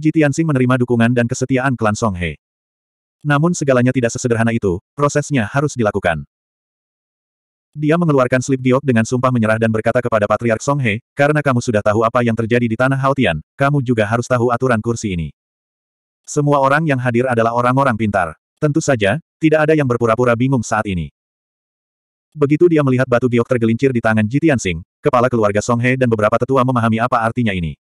Ji menerima dukungan dan kesetiaan klan Song He. Namun segalanya tidak sesederhana itu, prosesnya harus dilakukan. Dia mengeluarkan slip giok dengan sumpah menyerah dan berkata kepada Patriark Song He, karena kamu sudah tahu apa yang terjadi di Tanah Haotian, kamu juga harus tahu aturan kursi ini. Semua orang yang hadir adalah orang-orang pintar. Tentu saja, tidak ada yang berpura-pura bingung saat ini. Begitu dia melihat batu giok tergelincir di tangan Jitian kepala keluarga Song He dan beberapa tetua memahami apa artinya ini.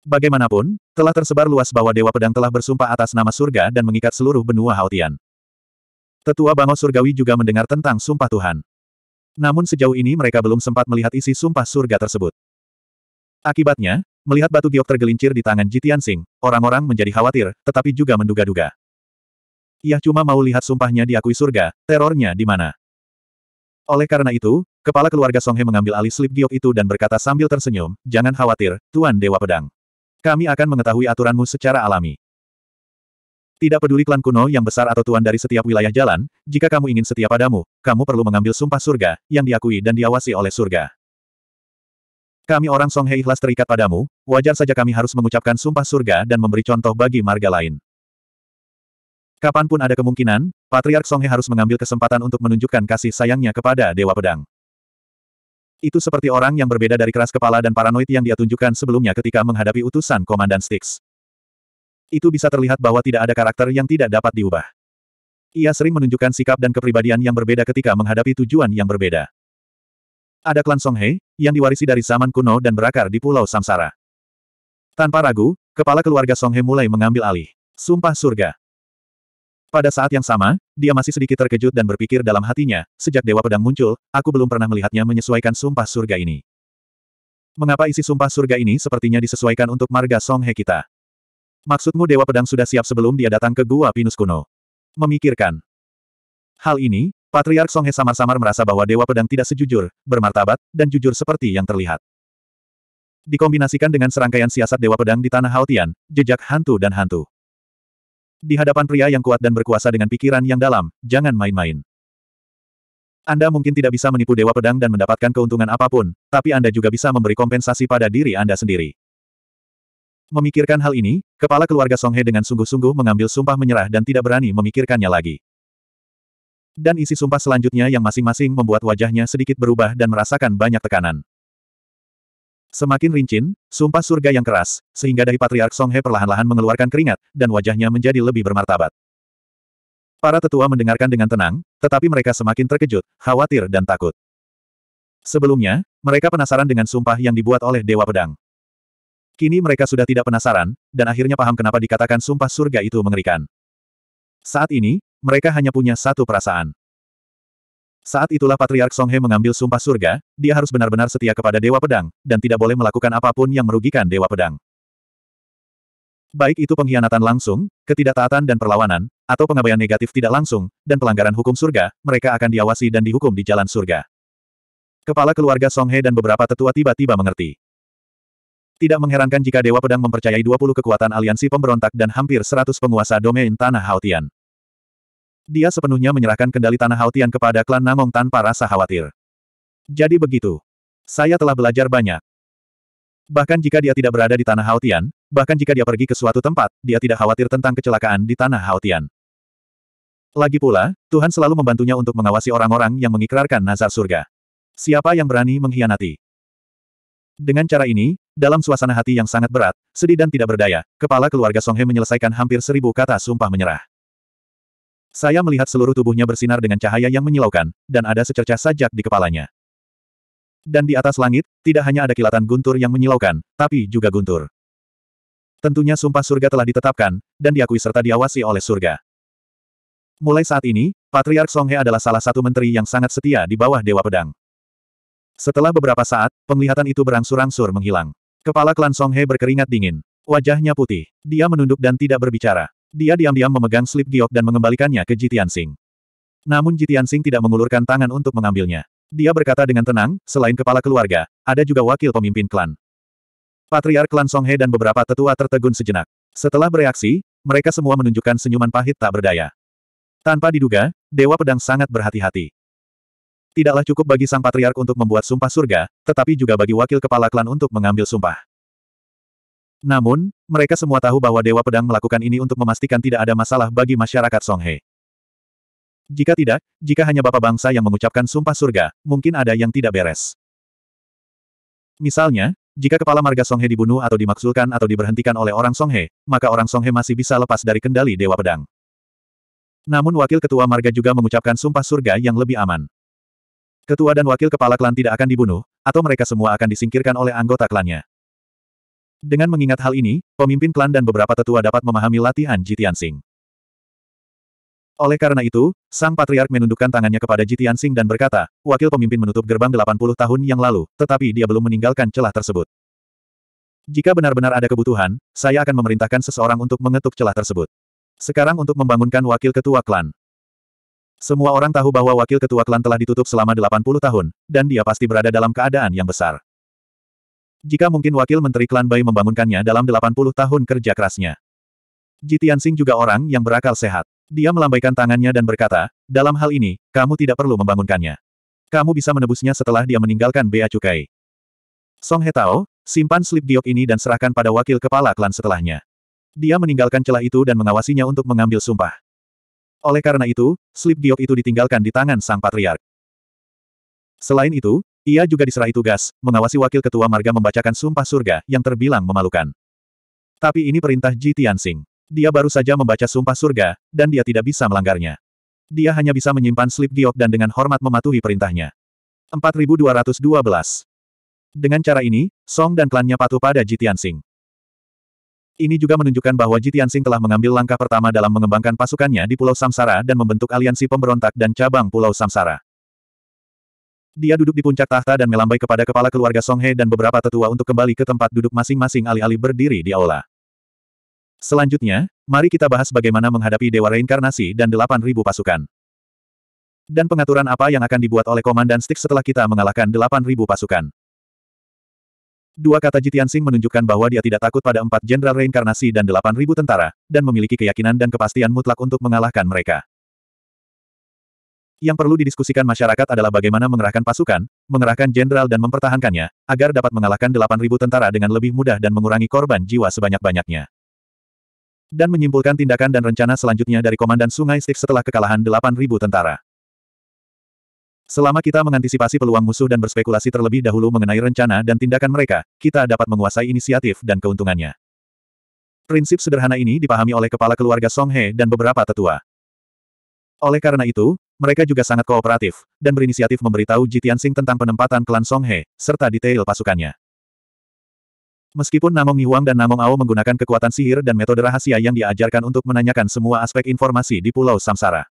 Bagaimanapun, telah tersebar luas bahwa Dewa Pedang telah bersumpah atas nama surga dan mengikat seluruh benua Haotian. Tetua Bangau Surgawi juga mendengar tentang sumpah Tuhan. Namun sejauh ini mereka belum sempat melihat isi sumpah surga tersebut. Akibatnya, melihat batu giok tergelincir di tangan Jitian Sing, orang-orang menjadi khawatir, tetapi juga menduga-duga. Ia cuma mau lihat sumpahnya diakui surga, terornya di mana. Oleh karena itu, kepala keluarga Songhe mengambil alih slip giok itu dan berkata sambil tersenyum, jangan khawatir, Tuan Dewa Pedang. Kami akan mengetahui aturanmu secara alami. Tidak peduli klan kuno yang besar atau tuan dari setiap wilayah jalan, jika kamu ingin setia padamu, kamu perlu mengambil sumpah surga, yang diakui dan diawasi oleh surga. Kami orang Songhei ikhlas terikat padamu, wajar saja kami harus mengucapkan sumpah surga dan memberi contoh bagi marga lain. Kapanpun ada kemungkinan, Patriark Songhe harus mengambil kesempatan untuk menunjukkan kasih sayangnya kepada Dewa Pedang. Itu seperti orang yang berbeda dari keras kepala dan paranoid yang dia tunjukkan sebelumnya ketika menghadapi utusan Komandan Styx. Itu bisa terlihat bahwa tidak ada karakter yang tidak dapat diubah. Ia sering menunjukkan sikap dan kepribadian yang berbeda ketika menghadapi tujuan yang berbeda. Ada klan Songhe, yang diwarisi dari zaman kuno dan berakar di Pulau Samsara. Tanpa ragu, kepala keluarga Songhe mulai mengambil alih. Sumpah surga. Pada saat yang sama, dia masih sedikit terkejut dan berpikir dalam hatinya, sejak Dewa Pedang muncul, aku belum pernah melihatnya menyesuaikan sumpah surga ini. Mengapa isi sumpah surga ini sepertinya disesuaikan untuk marga Song He kita? Maksudmu Dewa Pedang sudah siap sebelum dia datang ke Gua Pinus Kuno? Memikirkan. Hal ini, Patriark Song He samar-samar merasa bahwa Dewa Pedang tidak sejujur, bermartabat, dan jujur seperti yang terlihat. Dikombinasikan dengan serangkaian siasat Dewa Pedang di Tanah Haotian, jejak hantu dan hantu. Di hadapan pria yang kuat dan berkuasa dengan pikiran yang dalam, jangan main-main. Anda mungkin tidak bisa menipu Dewa Pedang dan mendapatkan keuntungan apapun, tapi Anda juga bisa memberi kompensasi pada diri Anda sendiri. Memikirkan hal ini, kepala keluarga Songhe dengan sungguh-sungguh mengambil sumpah menyerah dan tidak berani memikirkannya lagi. Dan isi sumpah selanjutnya yang masing-masing membuat wajahnya sedikit berubah dan merasakan banyak tekanan. Semakin rincin, sumpah surga yang keras, sehingga dari Patriark Song He perlahan-lahan mengeluarkan keringat, dan wajahnya menjadi lebih bermartabat. Para tetua mendengarkan dengan tenang, tetapi mereka semakin terkejut, khawatir dan takut. Sebelumnya, mereka penasaran dengan sumpah yang dibuat oleh Dewa Pedang. Kini mereka sudah tidak penasaran, dan akhirnya paham kenapa dikatakan sumpah surga itu mengerikan. Saat ini, mereka hanya punya satu perasaan. Saat itulah Patriark Songhe mengambil sumpah surga, dia harus benar-benar setia kepada Dewa Pedang, dan tidak boleh melakukan apapun yang merugikan Dewa Pedang. Baik itu pengkhianatan langsung, ketidaktaatan dan perlawanan, atau pengabaian negatif tidak langsung, dan pelanggaran hukum surga, mereka akan diawasi dan dihukum di jalan surga. Kepala keluarga Songhe dan beberapa tetua tiba-tiba mengerti. Tidak mengherankan jika Dewa Pedang mempercayai 20 kekuatan aliansi pemberontak dan hampir 100 penguasa domain Tanah Hautian. Dia sepenuhnya menyerahkan kendali tanah Haotian kepada klan Namong tanpa rasa khawatir. Jadi begitu. Saya telah belajar banyak. Bahkan jika dia tidak berada di tanah Haotian, bahkan jika dia pergi ke suatu tempat, dia tidak khawatir tentang kecelakaan di tanah Haotian. Lagi pula, Tuhan selalu membantunya untuk mengawasi orang-orang yang mengikrarkan nazar surga. Siapa yang berani mengkhianati? Dengan cara ini, dalam suasana hati yang sangat berat, sedih dan tidak berdaya, kepala keluarga Songhe menyelesaikan hampir seribu kata sumpah menyerah. Saya melihat seluruh tubuhnya bersinar dengan cahaya yang menyilaukan, dan ada secercah sajak di kepalanya. Dan di atas langit, tidak hanya ada kilatan guntur yang menyilaukan, tapi juga guntur. Tentunya sumpah surga telah ditetapkan, dan diakui serta diawasi oleh surga. Mulai saat ini, Patriark Songhe adalah salah satu menteri yang sangat setia di bawah Dewa Pedang. Setelah beberapa saat, penglihatan itu berangsur-angsur menghilang. Kepala klan Songhe berkeringat dingin. Wajahnya putih. Dia menunduk dan tidak berbicara. Dia diam-diam memegang slip giok dan mengembalikannya ke Jitian Sing. Namun Jitian Sing tidak mengulurkan tangan untuk mengambilnya. Dia berkata dengan tenang, selain kepala keluarga, ada juga wakil pemimpin klan. Patriark klan Songhe dan beberapa tetua tertegun sejenak. Setelah bereaksi, mereka semua menunjukkan senyuman pahit tak berdaya. Tanpa diduga, Dewa Pedang sangat berhati-hati. Tidaklah cukup bagi sang patriark untuk membuat sumpah surga, tetapi juga bagi wakil kepala klan untuk mengambil sumpah. Namun, mereka semua tahu bahwa Dewa Pedang melakukan ini untuk memastikan tidak ada masalah bagi masyarakat Songhe. Jika tidak, jika hanya Bapak Bangsa yang mengucapkan sumpah surga, mungkin ada yang tidak beres. Misalnya, jika kepala marga Songhe dibunuh atau dimaksulkan atau diberhentikan oleh orang Songhe, maka orang Songhe masih bisa lepas dari kendali Dewa Pedang. Namun wakil ketua marga juga mengucapkan sumpah surga yang lebih aman. Ketua dan wakil kepala klan tidak akan dibunuh, atau mereka semua akan disingkirkan oleh anggota klannya. Dengan mengingat hal ini, pemimpin klan dan beberapa tetua dapat memahami latihan Sing. Oleh karena itu, Sang Patriark menundukkan tangannya kepada Sing dan berkata, wakil pemimpin menutup gerbang 80 tahun yang lalu, tetapi dia belum meninggalkan celah tersebut. Jika benar-benar ada kebutuhan, saya akan memerintahkan seseorang untuk mengetuk celah tersebut. Sekarang untuk membangunkan wakil ketua klan. Semua orang tahu bahwa wakil ketua klan telah ditutup selama 80 tahun, dan dia pasti berada dalam keadaan yang besar. Jika mungkin wakil menteri klan Bai membangunkannya dalam 80 tahun kerja kerasnya. Ji juga orang yang berakal sehat. Dia melambaikan tangannya dan berkata, dalam hal ini, kamu tidak perlu membangunkannya. Kamu bisa menebusnya setelah dia meninggalkan Bea Cukai. Song Hetao, simpan slip giok ini dan serahkan pada wakil kepala klan setelahnya. Dia meninggalkan celah itu dan mengawasinya untuk mengambil sumpah. Oleh karena itu, slip giok itu ditinggalkan di tangan sang patriark. Selain itu, ia juga diserahi tugas, mengawasi wakil ketua marga membacakan sumpah surga yang terbilang memalukan. Tapi ini perintah Ji Tianxing. Dia baru saja membaca sumpah surga, dan dia tidak bisa melanggarnya. Dia hanya bisa menyimpan slip giok dan dengan hormat mematuhi perintahnya. 4212 Dengan cara ini, Song dan klannya patuh pada Ji Tianxing. Ini juga menunjukkan bahwa Ji Tianxing telah mengambil langkah pertama dalam mengembangkan pasukannya di Pulau Samsara dan membentuk aliansi pemberontak dan cabang Pulau Samsara. Dia duduk di puncak tahta dan melambai kepada kepala keluarga Song He dan beberapa tetua untuk kembali ke tempat duduk masing-masing alih-alih berdiri di aula. Selanjutnya, mari kita bahas bagaimana menghadapi Dewa Reinkarnasi dan 8.000 pasukan. Dan pengaturan apa yang akan dibuat oleh Komandan Stick setelah kita mengalahkan 8.000 pasukan. Dua kata Jitian Sing menunjukkan bahwa dia tidak takut pada empat jenderal reinkarnasi dan 8.000 tentara, dan memiliki keyakinan dan kepastian mutlak untuk mengalahkan mereka. Yang perlu didiskusikan masyarakat adalah bagaimana mengerahkan pasukan, mengerahkan jenderal dan mempertahankannya, agar dapat mengalahkan 8.000 tentara dengan lebih mudah dan mengurangi korban jiwa sebanyak-banyaknya. Dan menyimpulkan tindakan dan rencana selanjutnya dari Komandan Sungai Stik setelah kekalahan 8.000 tentara. Selama kita mengantisipasi peluang musuh dan berspekulasi terlebih dahulu mengenai rencana dan tindakan mereka, kita dapat menguasai inisiatif dan keuntungannya. Prinsip sederhana ini dipahami oleh kepala keluarga Song He dan beberapa tetua. Oleh karena itu, mereka juga sangat kooperatif, dan berinisiatif memberitahu Ji Tianxing tentang penempatan klan Song He, serta detail pasukannya. Meskipun Namong Niwang dan Namong Ao menggunakan kekuatan sihir dan metode rahasia yang diajarkan untuk menanyakan semua aspek informasi di Pulau Samsara.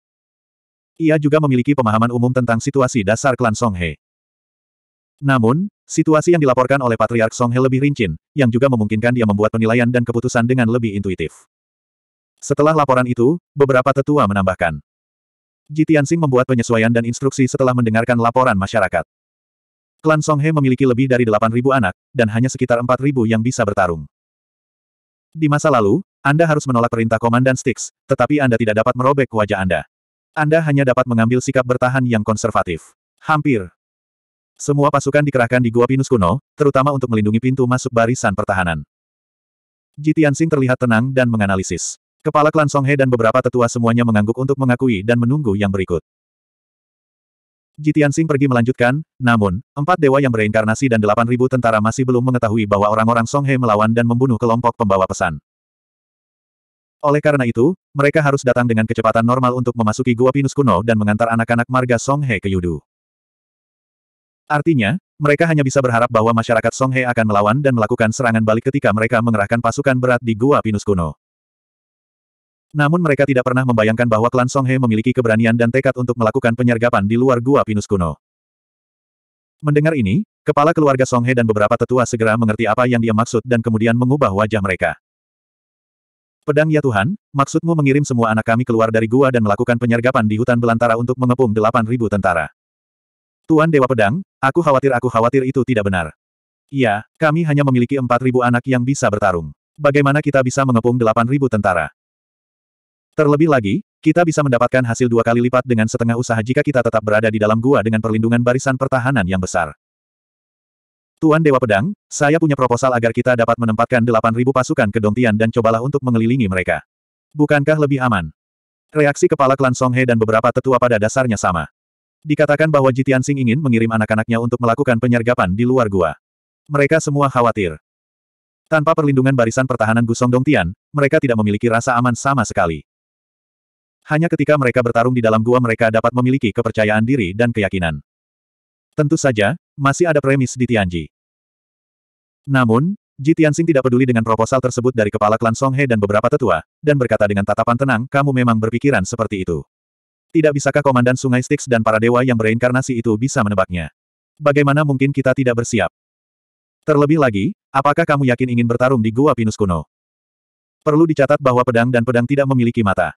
Ia juga memiliki pemahaman umum tentang situasi dasar klan Songhe. Namun, situasi yang dilaporkan oleh Patriark Songhe lebih rinci, yang juga memungkinkan dia membuat penilaian dan keputusan dengan lebih intuitif. Setelah laporan itu, beberapa tetua menambahkan. Ji Tianxing membuat penyesuaian dan instruksi setelah mendengarkan laporan masyarakat. Klan Songhe memiliki lebih dari 8.000 anak, dan hanya sekitar 4.000 yang bisa bertarung. Di masa lalu, Anda harus menolak perintah Komandan Styx, tetapi Anda tidak dapat merobek wajah Anda. Anda hanya dapat mengambil sikap bertahan yang konservatif. Hampir. Semua pasukan dikerahkan di Gua Pinus kuno, terutama untuk melindungi pintu masuk barisan pertahanan. Ji Tianxing terlihat tenang dan menganalisis. Kepala klan Songhe dan beberapa tetua semuanya mengangguk untuk mengakui dan menunggu yang berikut. Jitian Sing pergi melanjutkan, namun, empat dewa yang bereinkarnasi dan delapan ribu tentara masih belum mengetahui bahwa orang-orang Songhe melawan dan membunuh kelompok pembawa pesan. Oleh karena itu, mereka harus datang dengan kecepatan normal untuk memasuki Gua Pinus kuno dan mengantar anak-anak marga Songhe ke Yudu. Artinya, mereka hanya bisa berharap bahwa masyarakat Songhe akan melawan dan melakukan serangan balik ketika mereka mengerahkan pasukan berat di Gua Pinus kuno. Namun mereka tidak pernah membayangkan bahwa klan He memiliki keberanian dan tekad untuk melakukan penyergapan di luar gua pinus kuno. Mendengar ini, kepala keluarga Song He dan beberapa tetua segera mengerti apa yang dia maksud dan kemudian mengubah wajah mereka. Pedang ya Tuhan, maksudmu mengirim semua anak kami keluar dari gua dan melakukan penyergapan di hutan belantara untuk mengepung 8.000 tentara. Tuan Dewa Pedang, aku khawatir aku khawatir itu tidak benar. Iya, kami hanya memiliki 4.000 anak yang bisa bertarung. Bagaimana kita bisa mengepung 8.000 tentara? Terlebih lagi, kita bisa mendapatkan hasil dua kali lipat dengan setengah usaha jika kita tetap berada di dalam gua dengan perlindungan barisan pertahanan yang besar. Tuan Dewa Pedang, saya punya proposal agar kita dapat menempatkan 8.000 pasukan ke Dongtian dan cobalah untuk mengelilingi mereka. Bukankah lebih aman? Reaksi kepala klan Songhe dan beberapa tetua pada dasarnya sama. Dikatakan bahwa Jitian Sing ingin mengirim anak-anaknya untuk melakukan penyergapan di luar gua. Mereka semua khawatir. Tanpa perlindungan barisan pertahanan Gusong Dongtian, mereka tidak memiliki rasa aman sama sekali. Hanya ketika mereka bertarung di dalam gua mereka dapat memiliki kepercayaan diri dan keyakinan. Tentu saja, masih ada premis di Tianji. Namun, Ji Tianxing tidak peduli dengan proposal tersebut dari kepala klan Songhe dan beberapa tetua, dan berkata dengan tatapan tenang, kamu memang berpikiran seperti itu. Tidak bisakah komandan sungai Styx dan para dewa yang bereinkarnasi itu bisa menebaknya? Bagaimana mungkin kita tidak bersiap? Terlebih lagi, apakah kamu yakin ingin bertarung di Gua Pinus Kuno? Perlu dicatat bahwa pedang dan pedang tidak memiliki mata.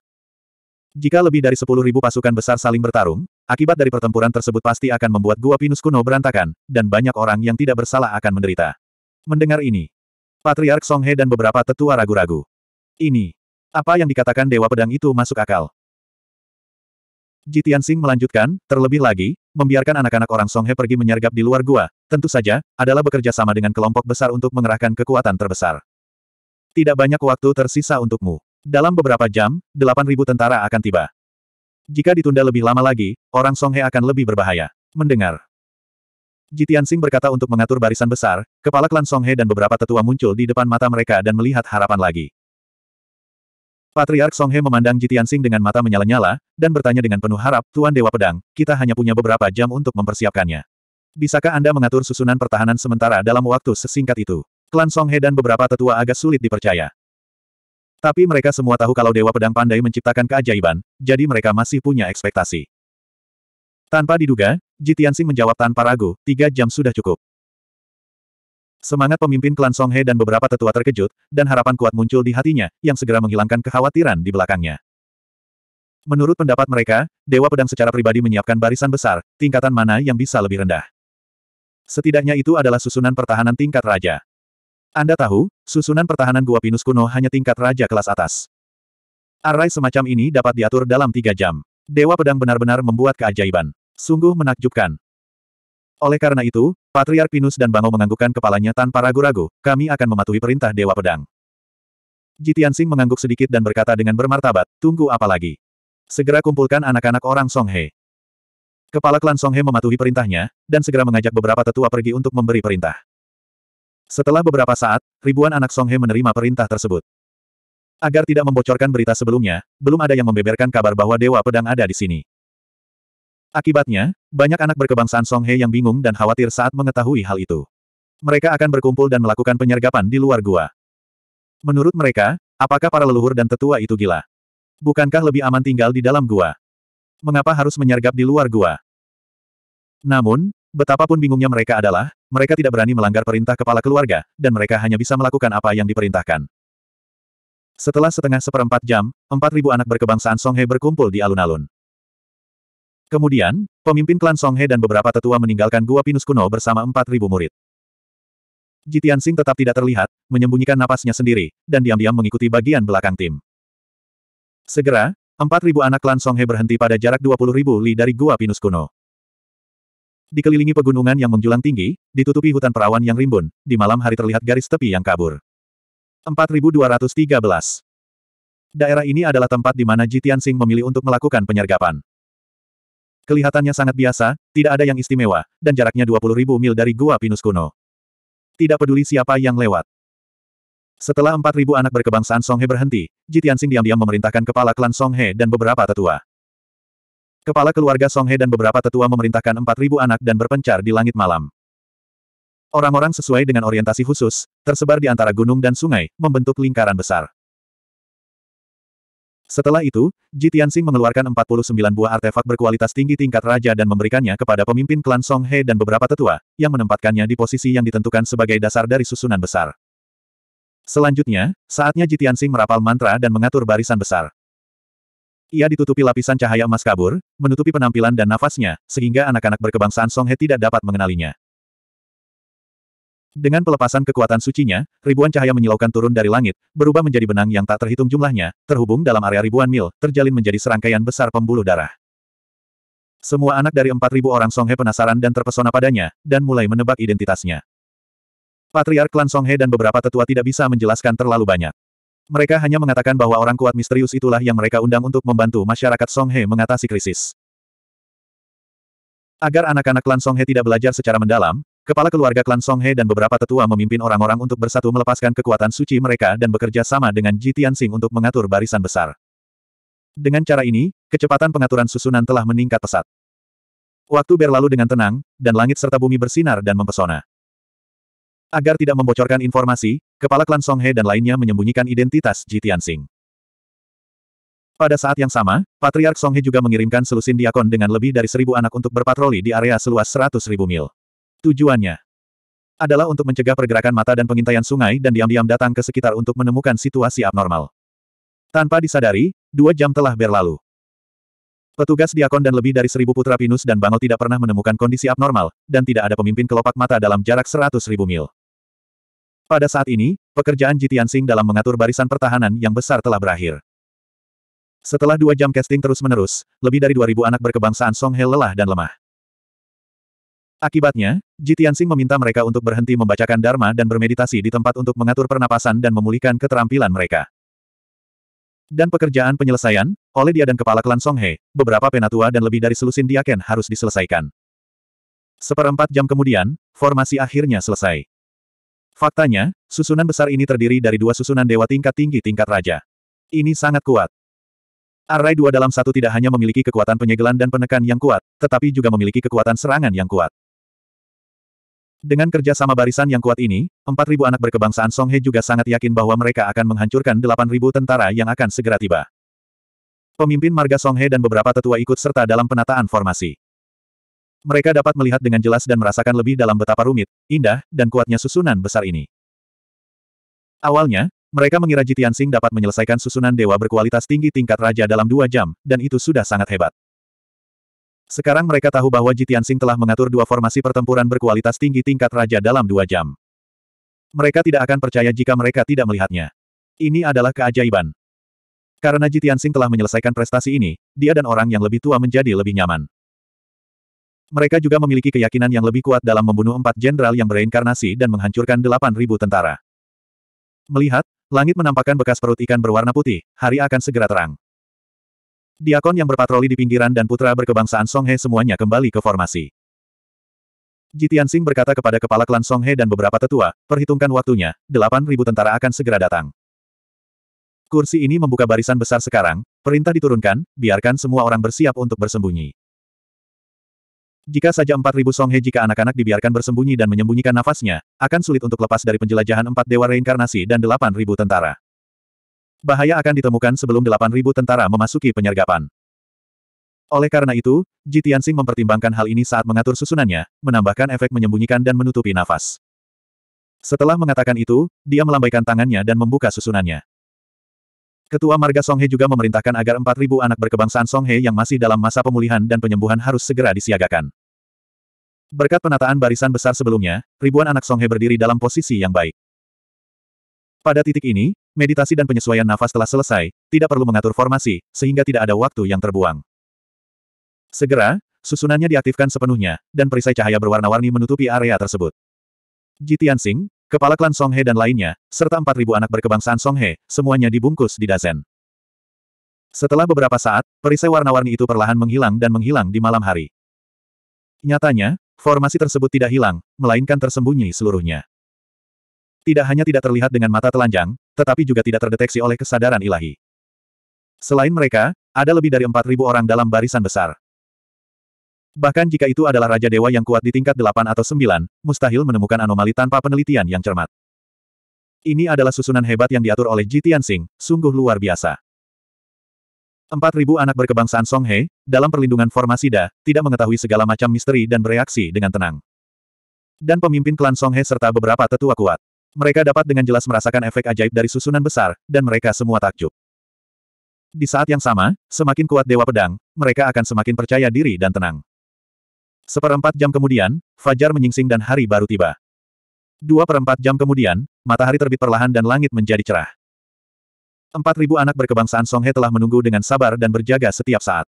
Jika lebih dari sepuluh ribu pasukan besar saling bertarung, akibat dari pertempuran tersebut pasti akan membuat gua pinus kuno berantakan, dan banyak orang yang tidak bersalah akan menderita. Mendengar ini, Patriark Songhe dan beberapa tetua ragu-ragu. Ini, apa yang dikatakan Dewa Pedang itu masuk akal. Jitian Sing melanjutkan, terlebih lagi, membiarkan anak-anak orang Songhe pergi menyergap di luar gua, tentu saja, adalah bekerja sama dengan kelompok besar untuk mengerahkan kekuatan terbesar. Tidak banyak waktu tersisa untukmu. Dalam beberapa jam, 8.000 tentara akan tiba. Jika ditunda lebih lama lagi, orang Songhe akan lebih berbahaya. Mendengar. Jitian Sing berkata untuk mengatur barisan besar, kepala klan Songhe dan beberapa tetua muncul di depan mata mereka dan melihat harapan lagi. Patriark Songhe memandang Jitian Sing dengan mata menyala-nyala, dan bertanya dengan penuh harap, Tuan Dewa Pedang, kita hanya punya beberapa jam untuk mempersiapkannya. Bisakah Anda mengatur susunan pertahanan sementara dalam waktu sesingkat itu? Klan Songhe dan beberapa tetua agak sulit dipercaya. Tapi mereka semua tahu kalau Dewa Pedang pandai menciptakan keajaiban, jadi mereka masih punya ekspektasi. Tanpa diduga, Jitiansing menjawab tanpa ragu, tiga jam sudah cukup. Semangat pemimpin klan Songhe dan beberapa tetua terkejut, dan harapan kuat muncul di hatinya, yang segera menghilangkan kekhawatiran di belakangnya. Menurut pendapat mereka, Dewa Pedang secara pribadi menyiapkan barisan besar, tingkatan mana yang bisa lebih rendah. Setidaknya itu adalah susunan pertahanan tingkat raja. Anda tahu, susunan pertahanan gua pinus kuno hanya tingkat raja kelas atas. Array semacam ini dapat diatur dalam tiga jam. Dewa pedang benar-benar membuat keajaiban. Sungguh menakjubkan. Oleh karena itu, patriar Pinus dan Bango menganggukkan kepalanya tanpa ragu-ragu, kami akan mematuhi perintah Dewa Pedang. Jitian Sing mengangguk sedikit dan berkata dengan bermartabat, tunggu apa lagi? Segera kumpulkan anak-anak orang Songhe. Kepala klan Songhe mematuhi perintahnya, dan segera mengajak beberapa tetua pergi untuk memberi perintah. Setelah beberapa saat, ribuan anak Songhe menerima perintah tersebut. Agar tidak membocorkan berita sebelumnya, belum ada yang membeberkan kabar bahwa Dewa Pedang ada di sini. Akibatnya, banyak anak berkebangsaan Songhe yang bingung dan khawatir saat mengetahui hal itu. Mereka akan berkumpul dan melakukan penyergapan di luar gua. Menurut mereka, apakah para leluhur dan tetua itu gila? Bukankah lebih aman tinggal di dalam gua? Mengapa harus menyergap di luar gua? Namun, Betapapun bingungnya mereka adalah, mereka tidak berani melanggar perintah kepala keluarga, dan mereka hanya bisa melakukan apa yang diperintahkan. Setelah setengah seperempat jam, 4.000 anak berkebangsaan Songhe berkumpul di alun-alun. Kemudian, pemimpin klan Songhe dan beberapa tetua meninggalkan Gua Pinus kuno bersama 4.000 murid. Jitian Sing tetap tidak terlihat, menyembunyikan napasnya sendiri, dan diam-diam mengikuti bagian belakang tim. Segera, 4.000 anak klan Songhe berhenti pada jarak 20.000 li dari Gua Pinus kuno. Dikelilingi pegunungan yang menjulang tinggi, ditutupi hutan perawan yang rimbun, di malam hari terlihat garis tepi yang kabur. 4213 Daerah ini adalah tempat di mana Jitian Sing memilih untuk melakukan penyergapan. Kelihatannya sangat biasa, tidak ada yang istimewa, dan jaraknya 20.000 mil dari gua pinus kuno. Tidak peduli siapa yang lewat. Setelah 4.000 anak berkebangsaan Songhe berhenti, Jitian Sing diam-diam memerintahkan kepala klan Songhe dan beberapa tetua. Kepala keluarga Song Songhe dan beberapa tetua memerintahkan 4.000 anak dan berpencar di langit malam. Orang-orang sesuai dengan orientasi khusus, tersebar di antara gunung dan sungai, membentuk lingkaran besar. Setelah itu, Ji Tianxing mengeluarkan 49 buah artefak berkualitas tinggi tingkat raja dan memberikannya kepada pemimpin klan Song Songhe dan beberapa tetua, yang menempatkannya di posisi yang ditentukan sebagai dasar dari susunan besar. Selanjutnya, saatnya Ji Tianxing merapal mantra dan mengatur barisan besar. Ia ditutupi lapisan cahaya emas kabur, menutupi penampilan dan nafasnya, sehingga anak-anak berkebangsaan Songhe tidak dapat mengenalinya. Dengan pelepasan kekuatan sucinya, ribuan cahaya menyilaukan turun dari langit, berubah menjadi benang yang tak terhitung jumlahnya, terhubung dalam area ribuan mil, terjalin menjadi serangkaian besar pembuluh darah. Semua anak dari 4.000 orang Songhe penasaran dan terpesona padanya, dan mulai menebak identitasnya. Patriark klan Songhe dan beberapa tetua tidak bisa menjelaskan terlalu banyak. Mereka hanya mengatakan bahwa orang kuat misterius itulah yang mereka undang untuk membantu masyarakat Songhe mengatasi krisis. Agar anak-anak klan Songhe tidak belajar secara mendalam, kepala keluarga klan Songhe dan beberapa tetua memimpin orang-orang untuk bersatu melepaskan kekuatan suci mereka dan bekerja sama dengan Ji Tianxing untuk mengatur barisan besar. Dengan cara ini, kecepatan pengaturan susunan telah meningkat pesat. Waktu berlalu dengan tenang, dan langit serta bumi bersinar dan mempesona. Agar tidak membocorkan informasi, kepala klan Song He dan lainnya menyembunyikan identitas Ji Tianxing. Pada saat yang sama, Patriark Song He juga mengirimkan selusin diakon dengan lebih dari seribu anak untuk berpatroli di area seluas seratus ribu mil. Tujuannya adalah untuk mencegah pergerakan mata dan pengintaian sungai dan diam-diam datang ke sekitar untuk menemukan situasi abnormal. Tanpa disadari, dua jam telah berlalu. Petugas diakon dan lebih dari seribu putra pinus dan bangau tidak pernah menemukan kondisi abnormal, dan tidak ada pemimpin kelopak mata dalam jarak seratus ribu mil. Pada saat ini, pekerjaan Jitian Sing dalam mengatur barisan pertahanan yang besar telah berakhir. Setelah dua jam casting terus-menerus, lebih dari 2.000 anak berkebangsaan Song He lelah dan lemah. Akibatnya, Jitian Sing meminta mereka untuk berhenti membacakan Dharma dan bermeditasi di tempat untuk mengatur pernapasan dan memulihkan keterampilan mereka. Dan pekerjaan penyelesaian, oleh dia dan kepala klan Song He, beberapa penatua dan lebih dari selusin diaken harus diselesaikan. Seperempat jam kemudian, formasi akhirnya selesai. Faktanya, susunan besar ini terdiri dari dua susunan dewa tingkat tinggi tingkat raja. Ini sangat kuat. Array dua dalam satu tidak hanya memiliki kekuatan penyegelan dan penekan yang kuat, tetapi juga memiliki kekuatan serangan yang kuat. Dengan kerja sama barisan yang kuat ini, 4.000 anak berkebangsaan Songhe juga sangat yakin bahwa mereka akan menghancurkan 8.000 tentara yang akan segera tiba. Pemimpin marga Songhe dan beberapa tetua ikut serta dalam penataan formasi. Mereka dapat melihat dengan jelas dan merasakan lebih dalam betapa rumit, indah, dan kuatnya susunan besar ini. Awalnya, mereka mengira Jitian Sing dapat menyelesaikan susunan dewa berkualitas tinggi tingkat raja dalam dua jam, dan itu sudah sangat hebat. Sekarang mereka tahu bahwa Jitian Sing telah mengatur dua formasi pertempuran berkualitas tinggi tingkat raja dalam dua jam. Mereka tidak akan percaya jika mereka tidak melihatnya. Ini adalah keajaiban. Karena Jitian Sing telah menyelesaikan prestasi ini, dia dan orang yang lebih tua menjadi lebih nyaman. Mereka juga memiliki keyakinan yang lebih kuat dalam membunuh empat jenderal yang bereinkarnasi dan menghancurkan delapan ribu tentara. Melihat, langit menampakkan bekas perut ikan berwarna putih, hari akan segera terang. Diakon yang berpatroli di pinggiran dan putra berkebangsaan Songhe semuanya kembali ke formasi. Jitian Sing berkata kepada kepala klan Songhe dan beberapa tetua, perhitungkan waktunya, delapan ribu tentara akan segera datang. Kursi ini membuka barisan besar sekarang, perintah diturunkan, biarkan semua orang bersiap untuk bersembunyi. Jika saja 4000 Songhe jika anak-anak dibiarkan bersembunyi dan menyembunyikan nafasnya, akan sulit untuk lepas dari penjelajahan empat dewa reinkarnasi dan 8000 tentara. Bahaya akan ditemukan sebelum 8000 tentara memasuki penyergapan. Oleh karena itu, Ji Tianxing mempertimbangkan hal ini saat mengatur susunannya, menambahkan efek menyembunyikan dan menutupi nafas. Setelah mengatakan itu, dia melambaikan tangannya dan membuka susunannya. Ketua Marga Songhe juga memerintahkan agar 4.000 anak berkebangsaan Songhe yang masih dalam masa pemulihan dan penyembuhan harus segera disiagakan. Berkat penataan barisan besar sebelumnya, ribuan anak Songhe berdiri dalam posisi yang baik. Pada titik ini, meditasi dan penyesuaian nafas telah selesai, tidak perlu mengatur formasi, sehingga tidak ada waktu yang terbuang. Segera, susunannya diaktifkan sepenuhnya, dan perisai cahaya berwarna-warni menutupi area tersebut. Jitian Singh. Kepala klan He dan lainnya, serta 4.000 anak berkebangsaan Song He, semuanya dibungkus di dazen. Setelah beberapa saat, perisai warna-warni itu perlahan menghilang dan menghilang di malam hari. Nyatanya, formasi tersebut tidak hilang, melainkan tersembunyi seluruhnya. Tidak hanya tidak terlihat dengan mata telanjang, tetapi juga tidak terdeteksi oleh kesadaran ilahi. Selain mereka, ada lebih dari 4.000 orang dalam barisan besar. Bahkan jika itu adalah Raja Dewa yang kuat di tingkat 8 atau 9, mustahil menemukan anomali tanpa penelitian yang cermat. Ini adalah susunan hebat yang diatur oleh Jitian Singh, sungguh luar biasa. 4.000 anak berkebangsaan Songhe, dalam perlindungan formasi Da, tidak mengetahui segala macam misteri dan bereaksi dengan tenang. Dan pemimpin klan Songhe serta beberapa tetua kuat. Mereka dapat dengan jelas merasakan efek ajaib dari susunan besar, dan mereka semua takjub. Di saat yang sama, semakin kuat Dewa Pedang, mereka akan semakin percaya diri dan tenang. Seperempat jam kemudian, fajar menyingsing dan hari baru tiba. Dua perempat jam kemudian, matahari terbit perlahan dan langit menjadi cerah. Empat ribu anak berkebangsaan Songhe telah menunggu dengan sabar dan berjaga setiap saat.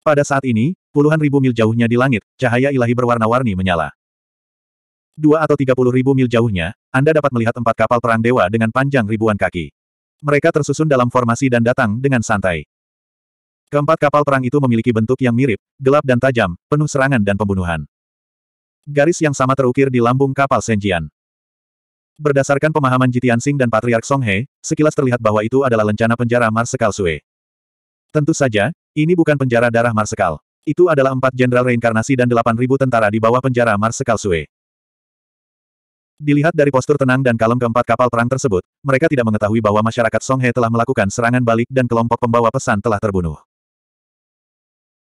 Pada saat ini, puluhan ribu mil jauhnya di langit, cahaya ilahi berwarna-warni menyala. Dua atau tiga puluh ribu mil jauhnya, Anda dapat melihat empat kapal perang dewa dengan panjang ribuan kaki. Mereka tersusun dalam formasi dan datang dengan santai. Keempat kapal perang itu memiliki bentuk yang mirip, gelap dan tajam, penuh serangan dan pembunuhan. Garis yang sama terukir di lambung kapal Senjian. Berdasarkan pemahaman Jitian Sing dan Patriark Songhe, sekilas terlihat bahwa itu adalah lencana penjara Marsekal Sue. Tentu saja, ini bukan penjara darah Marsekal. Itu adalah empat jenderal reinkarnasi dan delapan ribu tentara di bawah penjara Marsekal Sue. Dilihat dari postur tenang dan kalem keempat kapal perang tersebut, mereka tidak mengetahui bahwa masyarakat Songhe telah melakukan serangan balik dan kelompok pembawa pesan telah terbunuh.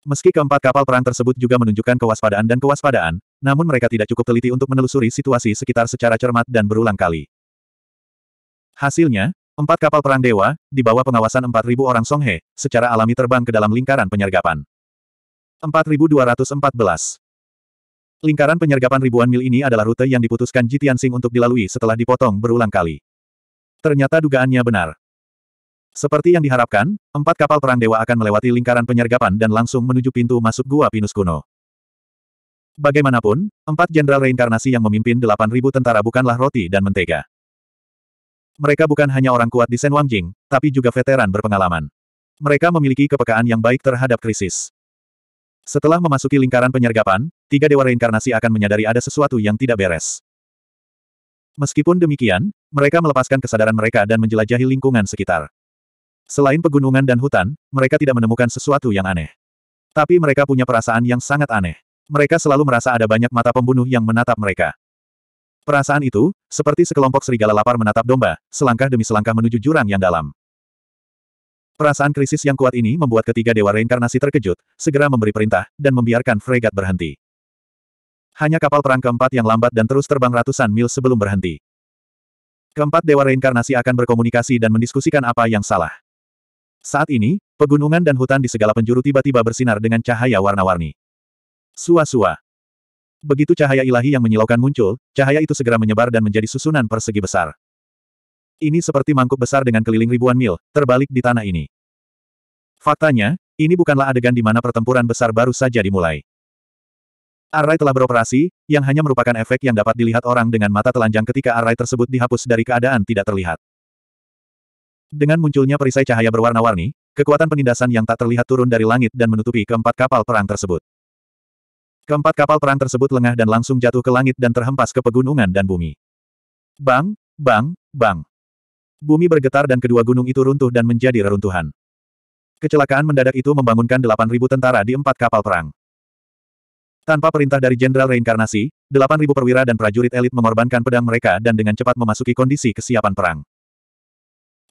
Meski keempat kapal perang tersebut juga menunjukkan kewaspadaan dan kewaspadaan, namun mereka tidak cukup teliti untuk menelusuri situasi sekitar secara cermat dan berulang kali. Hasilnya, empat kapal perang dewa, di bawah pengawasan 4.000 orang Songhe, secara alami terbang ke dalam lingkaran penyergapan. 4214 Lingkaran penyergapan ribuan mil ini adalah rute yang diputuskan Jitian Sing untuk dilalui setelah dipotong berulang kali. Ternyata dugaannya benar. Seperti yang diharapkan, empat kapal perang dewa akan melewati lingkaran penyergapan dan langsung menuju pintu masuk gua pinus kuno. Bagaimanapun, empat jenderal reinkarnasi yang memimpin delapan ribu tentara bukanlah roti dan mentega. Mereka bukan hanya orang kuat di Senwangjing, tapi juga veteran berpengalaman. Mereka memiliki kepekaan yang baik terhadap krisis. Setelah memasuki lingkaran penyergapan, tiga dewa reinkarnasi akan menyadari ada sesuatu yang tidak beres. Meskipun demikian, mereka melepaskan kesadaran mereka dan menjelajahi lingkungan sekitar. Selain pegunungan dan hutan, mereka tidak menemukan sesuatu yang aneh. Tapi mereka punya perasaan yang sangat aneh. Mereka selalu merasa ada banyak mata pembunuh yang menatap mereka. Perasaan itu, seperti sekelompok serigala lapar menatap domba, selangkah demi selangkah menuju jurang yang dalam. Perasaan krisis yang kuat ini membuat ketiga dewa reinkarnasi terkejut, segera memberi perintah, dan membiarkan fregat berhenti. Hanya kapal perang keempat yang lambat dan terus terbang ratusan mil sebelum berhenti. Keempat dewa reinkarnasi akan berkomunikasi dan mendiskusikan apa yang salah. Saat ini, pegunungan dan hutan di segala penjuru tiba-tiba bersinar dengan cahaya warna-warni. Sua-sua. Begitu cahaya ilahi yang menyilaukan muncul, cahaya itu segera menyebar dan menjadi susunan persegi besar. Ini seperti mangkuk besar dengan keliling ribuan mil, terbalik di tanah ini. Faktanya, ini bukanlah adegan di mana pertempuran besar baru saja dimulai. Array telah beroperasi, yang hanya merupakan efek yang dapat dilihat orang dengan mata telanjang ketika array tersebut dihapus dari keadaan tidak terlihat. Dengan munculnya perisai cahaya berwarna-warni, kekuatan penindasan yang tak terlihat turun dari langit dan menutupi keempat kapal perang tersebut. Keempat kapal perang tersebut lengah dan langsung jatuh ke langit dan terhempas ke pegunungan dan bumi. Bang, bang, bang. Bumi bergetar dan kedua gunung itu runtuh dan menjadi reruntuhan. Kecelakaan mendadak itu membangunkan 8.000 tentara di empat kapal perang. Tanpa perintah dari Jenderal Reinkarnasi, 8.000 perwira dan prajurit elit mengorbankan pedang mereka dan dengan cepat memasuki kondisi kesiapan perang.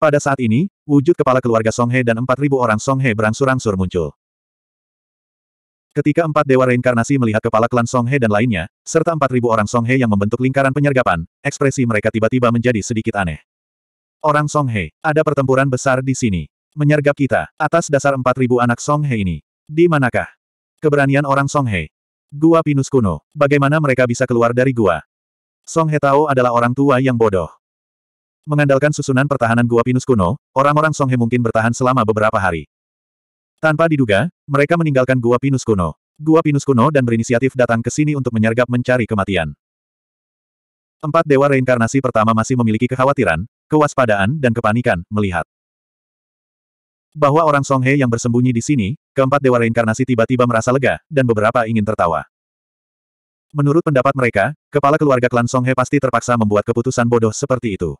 Pada saat ini, wujud kepala keluarga Songhe dan 4.000 orang Songhe berangsur-angsur muncul. Ketika empat dewa reinkarnasi melihat kepala klan Songhe dan lainnya, serta 4.000 orang Songhe yang membentuk lingkaran penyergapan, ekspresi mereka tiba-tiba menjadi sedikit aneh. Orang Songhe, ada pertempuran besar di sini. Menyergap kita, atas dasar 4.000 anak Songhe ini. Di manakah? Keberanian orang Songhe. Gua Pinus kuno. Bagaimana mereka bisa keluar dari gua? Songhe Tao adalah orang tua yang bodoh. Mengandalkan susunan pertahanan gua pinus kuno, orang-orang Songhe mungkin bertahan selama beberapa hari. Tanpa diduga, mereka meninggalkan gua pinus kuno. Gua pinus kuno dan berinisiatif datang ke sini untuk menyergap mencari kematian. Empat dewa reinkarnasi pertama masih memiliki kekhawatiran, kewaspadaan dan kepanikan, melihat bahwa orang Songhe yang bersembunyi di sini, keempat dewa reinkarnasi tiba-tiba merasa lega, dan beberapa ingin tertawa. Menurut pendapat mereka, kepala keluarga klan Songhe pasti terpaksa membuat keputusan bodoh seperti itu.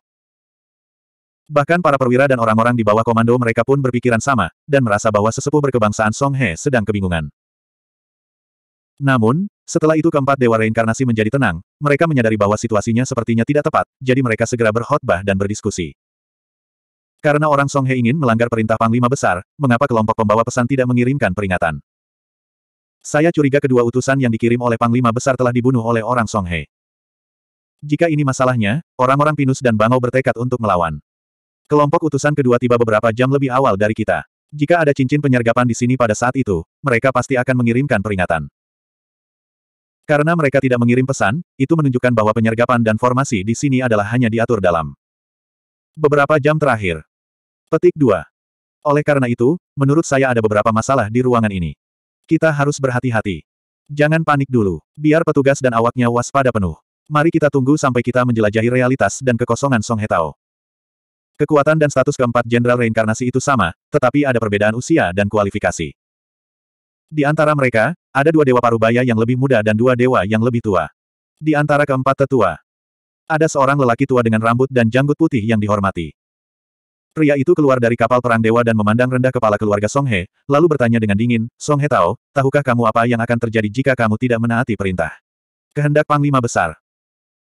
Bahkan para perwira dan orang-orang di bawah komando mereka pun berpikiran sama, dan merasa bahwa sesepuh berkebangsaan Song He sedang kebingungan. Namun, setelah itu keempat dewa reinkarnasi menjadi tenang, mereka menyadari bahwa situasinya sepertinya tidak tepat, jadi mereka segera berkhotbah dan berdiskusi. Karena orang Song He ingin melanggar perintah Panglima Besar, mengapa kelompok pembawa pesan tidak mengirimkan peringatan? Saya curiga kedua utusan yang dikirim oleh Panglima Besar telah dibunuh oleh orang Song He. Jika ini masalahnya, orang-orang Pinus dan Bangau bertekad untuk melawan. Kelompok utusan kedua tiba beberapa jam lebih awal dari kita. Jika ada cincin penyergapan di sini pada saat itu, mereka pasti akan mengirimkan peringatan. Karena mereka tidak mengirim pesan, itu menunjukkan bahwa penyergapan dan formasi di sini adalah hanya diatur dalam beberapa jam terakhir. Petik 2. Oleh karena itu, menurut saya ada beberapa masalah di ruangan ini. Kita harus berhati-hati. Jangan panik dulu, biar petugas dan awaknya waspada penuh. Mari kita tunggu sampai kita menjelajahi realitas dan kekosongan Song Hetao. Kekuatan dan status keempat jenderal reinkarnasi itu sama, tetapi ada perbedaan usia dan kualifikasi. Di antara mereka, ada dua dewa parubaya yang lebih muda dan dua dewa yang lebih tua. Di antara keempat tetua, ada seorang lelaki tua dengan rambut dan janggut putih yang dihormati. Pria itu keluar dari kapal perang dewa dan memandang rendah kepala keluarga Song He, lalu bertanya dengan dingin, He Tao, tahukah kamu apa yang akan terjadi jika kamu tidak menaati perintah? Kehendak Panglima Besar.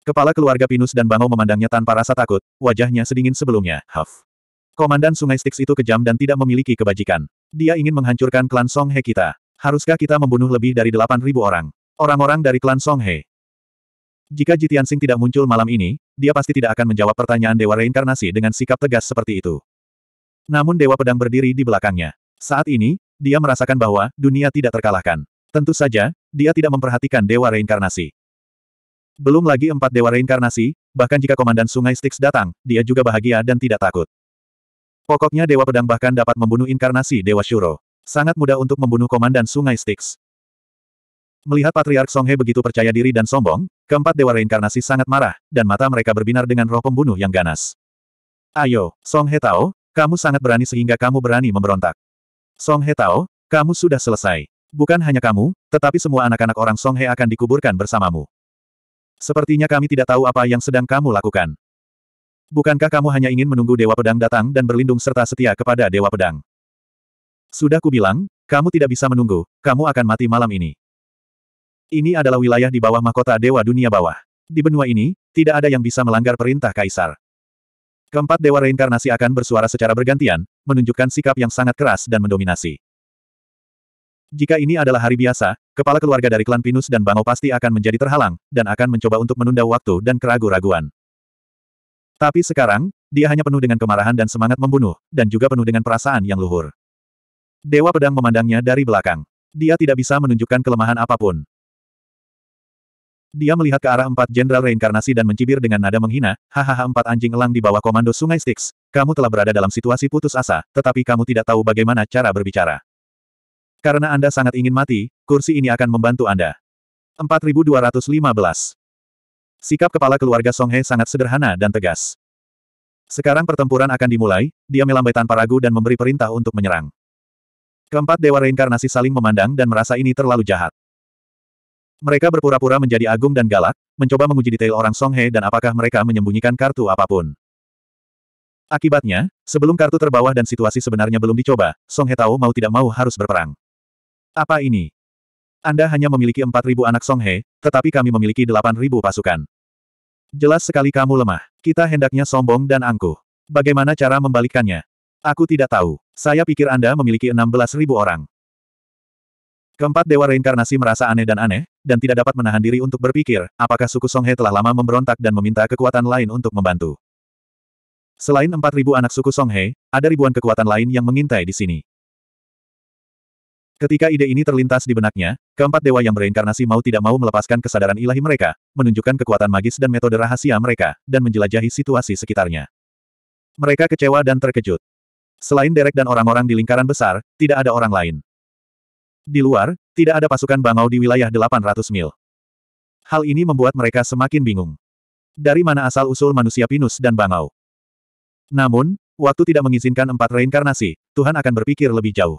Kepala keluarga Pinus dan bangau memandangnya tanpa rasa takut, wajahnya sedingin sebelumnya, Huff. Komandan Sungai Styx itu kejam dan tidak memiliki kebajikan. Dia ingin menghancurkan klan Song He kita. Haruskah kita membunuh lebih dari 8.000 orang? Orang-orang dari klan Song He. Jika Jitian Sing tidak muncul malam ini, dia pasti tidak akan menjawab pertanyaan Dewa Reinkarnasi dengan sikap tegas seperti itu. Namun Dewa Pedang berdiri di belakangnya. Saat ini, dia merasakan bahwa dunia tidak terkalahkan. Tentu saja, dia tidak memperhatikan Dewa Reinkarnasi. Belum lagi empat dewa reinkarnasi, bahkan jika Komandan Sungai Styx datang, dia juga bahagia dan tidak takut. Pokoknya Dewa Pedang bahkan dapat membunuh inkarnasi Dewa Shuro. Sangat mudah untuk membunuh Komandan Sungai Styx. Melihat Patriark Songhe begitu percaya diri dan sombong, keempat Dewa Reinkarnasi sangat marah, dan mata mereka berbinar dengan roh pembunuh yang ganas. Ayo, Songhe Tao, kamu sangat berani sehingga kamu berani memberontak. Songhe Tao, kamu sudah selesai. Bukan hanya kamu, tetapi semua anak-anak orang Songhe akan dikuburkan bersamamu. Sepertinya kami tidak tahu apa yang sedang kamu lakukan. Bukankah kamu hanya ingin menunggu Dewa Pedang datang dan berlindung serta setia kepada Dewa Pedang? Sudah kubilang, kamu tidak bisa menunggu, kamu akan mati malam ini. Ini adalah wilayah di bawah mahkota Dewa Dunia Bawah. Di benua ini, tidak ada yang bisa melanggar perintah Kaisar. Keempat Dewa Reinkarnasi akan bersuara secara bergantian, menunjukkan sikap yang sangat keras dan mendominasi. Jika ini adalah hari biasa, kepala keluarga dari klan Pinus dan Bango pasti akan menjadi terhalang, dan akan mencoba untuk menunda waktu dan keraguan-raguan. Tapi sekarang, dia hanya penuh dengan kemarahan dan semangat membunuh, dan juga penuh dengan perasaan yang luhur. Dewa Pedang memandangnya dari belakang. Dia tidak bisa menunjukkan kelemahan apapun. Dia melihat ke arah empat jenderal reinkarnasi dan mencibir dengan nada menghina, hahaha empat anjing elang di bawah komando sungai Styx, kamu telah berada dalam situasi putus asa, tetapi kamu tidak tahu bagaimana cara berbicara. Karena Anda sangat ingin mati, kursi ini akan membantu Anda. 4215. Sikap kepala keluarga Song He sangat sederhana dan tegas. Sekarang pertempuran akan dimulai, dia melambai tanpa ragu dan memberi perintah untuk menyerang. Keempat dewa reinkarnasi saling memandang dan merasa ini terlalu jahat. Mereka berpura-pura menjadi agung dan galak, mencoba menguji detail orang Song He dan apakah mereka menyembunyikan kartu apapun. Akibatnya, sebelum kartu terbawah dan situasi sebenarnya belum dicoba, Song He tahu mau tidak mau harus berperang. Apa ini? Anda hanya memiliki 4.000 anak Songhe, tetapi kami memiliki 8.000 pasukan. Jelas sekali kamu lemah. Kita hendaknya sombong dan angkuh. Bagaimana cara membalikkannya? Aku tidak tahu. Saya pikir Anda memiliki 16.000 orang. Keempat dewa reinkarnasi merasa aneh dan aneh, dan tidak dapat menahan diri untuk berpikir, apakah suku Songhe telah lama memberontak dan meminta kekuatan lain untuk membantu. Selain 4.000 anak suku Songhe, ada ribuan kekuatan lain yang mengintai di sini. Ketika ide ini terlintas di benaknya, keempat dewa yang bereinkarnasi mau tidak mau melepaskan kesadaran ilahi mereka, menunjukkan kekuatan magis dan metode rahasia mereka, dan menjelajahi situasi sekitarnya. Mereka kecewa dan terkejut. Selain Derek dan orang-orang di lingkaran besar, tidak ada orang lain. Di luar, tidak ada pasukan bangau di wilayah 800 mil. Hal ini membuat mereka semakin bingung. Dari mana asal-usul manusia pinus dan bangau? Namun, waktu tidak mengizinkan empat reinkarnasi, Tuhan akan berpikir lebih jauh.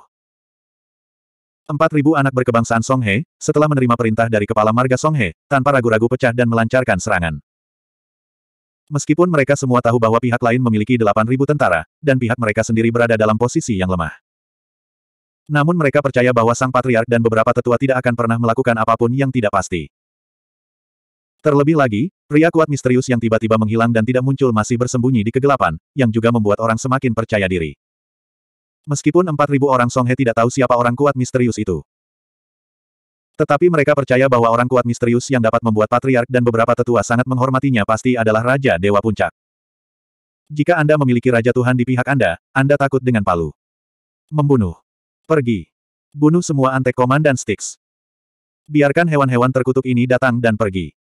Empat ribu anak berkebangsaan Songhe, setelah menerima perintah dari kepala marga Songhe, tanpa ragu-ragu pecah dan melancarkan serangan. Meskipun mereka semua tahu bahwa pihak lain memiliki delapan ribu tentara, dan pihak mereka sendiri berada dalam posisi yang lemah. Namun mereka percaya bahwa sang patriark dan beberapa tetua tidak akan pernah melakukan apapun yang tidak pasti. Terlebih lagi, pria kuat misterius yang tiba-tiba menghilang dan tidak muncul masih bersembunyi di kegelapan, yang juga membuat orang semakin percaya diri. Meskipun 4.000 orang Songhe tidak tahu siapa orang kuat misterius itu. Tetapi mereka percaya bahwa orang kuat misterius yang dapat membuat patriark dan beberapa tetua sangat menghormatinya pasti adalah Raja Dewa Puncak. Jika Anda memiliki Raja Tuhan di pihak Anda, Anda takut dengan palu. Membunuh. Pergi. Bunuh semua antek komandan sticks. Biarkan hewan-hewan terkutuk ini datang dan pergi.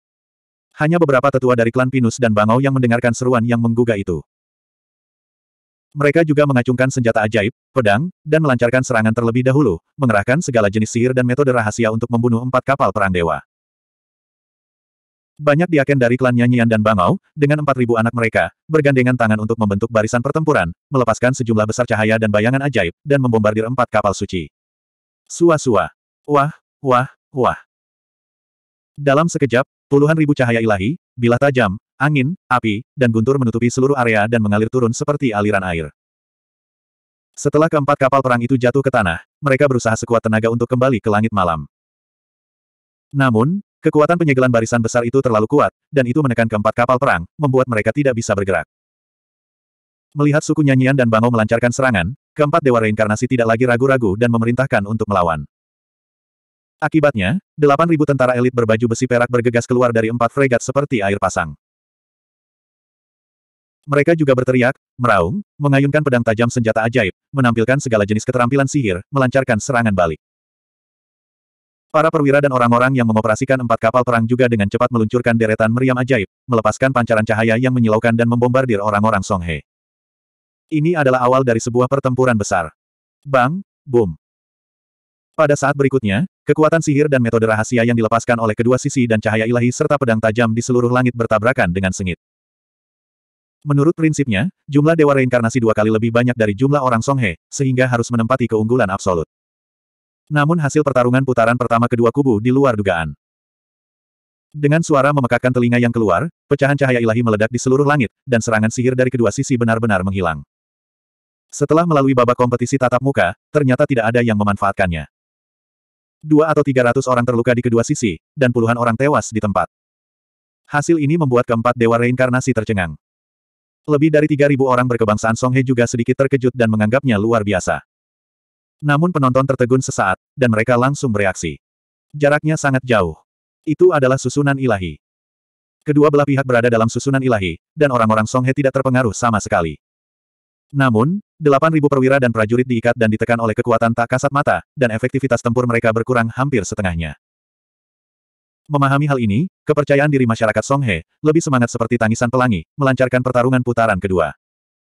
Hanya beberapa tetua dari klan Pinus dan Bangau yang mendengarkan seruan yang menggugah itu. Mereka juga mengacungkan senjata ajaib, pedang, dan melancarkan serangan terlebih dahulu, mengerahkan segala jenis sihir dan metode rahasia untuk membunuh empat kapal perang dewa. Banyak diaken dari klan Nyanyian dan Bangau, dengan empat ribu anak mereka, bergandengan tangan untuk membentuk barisan pertempuran, melepaskan sejumlah besar cahaya dan bayangan ajaib, dan membombardir empat kapal suci. Sua-sua. Wah, wah, wah. Dalam sekejap, puluhan ribu cahaya ilahi, Bilah tajam, angin, api, dan guntur menutupi seluruh area dan mengalir turun seperti aliran air. Setelah keempat kapal perang itu jatuh ke tanah, mereka berusaha sekuat tenaga untuk kembali ke langit malam. Namun, kekuatan penyegelan barisan besar itu terlalu kuat, dan itu menekan keempat kapal perang, membuat mereka tidak bisa bergerak. Melihat suku nyanyian dan bangau melancarkan serangan, keempat dewa reinkarnasi tidak lagi ragu-ragu dan memerintahkan untuk melawan. Akibatnya, 8.000 tentara elit berbaju besi perak bergegas keluar dari empat fregat seperti air pasang. Mereka juga berteriak, meraung, mengayunkan pedang tajam senjata ajaib, menampilkan segala jenis keterampilan sihir, melancarkan serangan balik. Para perwira dan orang-orang yang mengoperasikan empat kapal perang juga dengan cepat meluncurkan deretan meriam ajaib, melepaskan pancaran cahaya yang menyilaukan dan membombardir orang-orang Songhe. Ini adalah awal dari sebuah pertempuran besar. Bang, boom. Pada saat berikutnya, kekuatan sihir dan metode rahasia yang dilepaskan oleh kedua sisi dan cahaya ilahi serta pedang tajam di seluruh langit bertabrakan dengan sengit. Menurut prinsipnya, jumlah dewa reinkarnasi dua kali lebih banyak dari jumlah orang Songhe, sehingga harus menempati keunggulan absolut. Namun hasil pertarungan putaran pertama kedua kubu di luar dugaan. Dengan suara memekakkan telinga yang keluar, pecahan cahaya ilahi meledak di seluruh langit, dan serangan sihir dari kedua sisi benar-benar menghilang. Setelah melalui babak kompetisi tatap muka, ternyata tidak ada yang memanfaatkannya dua atau tiga ratus orang terluka di kedua sisi, dan puluhan orang tewas di tempat. Hasil ini membuat keempat dewa reinkarnasi tercengang. Lebih dari tiga ribu orang berkebangsaan Songhe juga sedikit terkejut dan menganggapnya luar biasa. Namun penonton tertegun sesaat, dan mereka langsung bereaksi. Jaraknya sangat jauh. Itu adalah susunan ilahi. Kedua belah pihak berada dalam susunan ilahi, dan orang-orang Songhe tidak terpengaruh sama sekali. Namun, 8.000 perwira dan prajurit diikat dan ditekan oleh kekuatan tak kasat mata, dan efektivitas tempur mereka berkurang hampir setengahnya. Memahami hal ini, kepercayaan diri masyarakat Songhe, lebih semangat seperti tangisan pelangi, melancarkan pertarungan putaran kedua.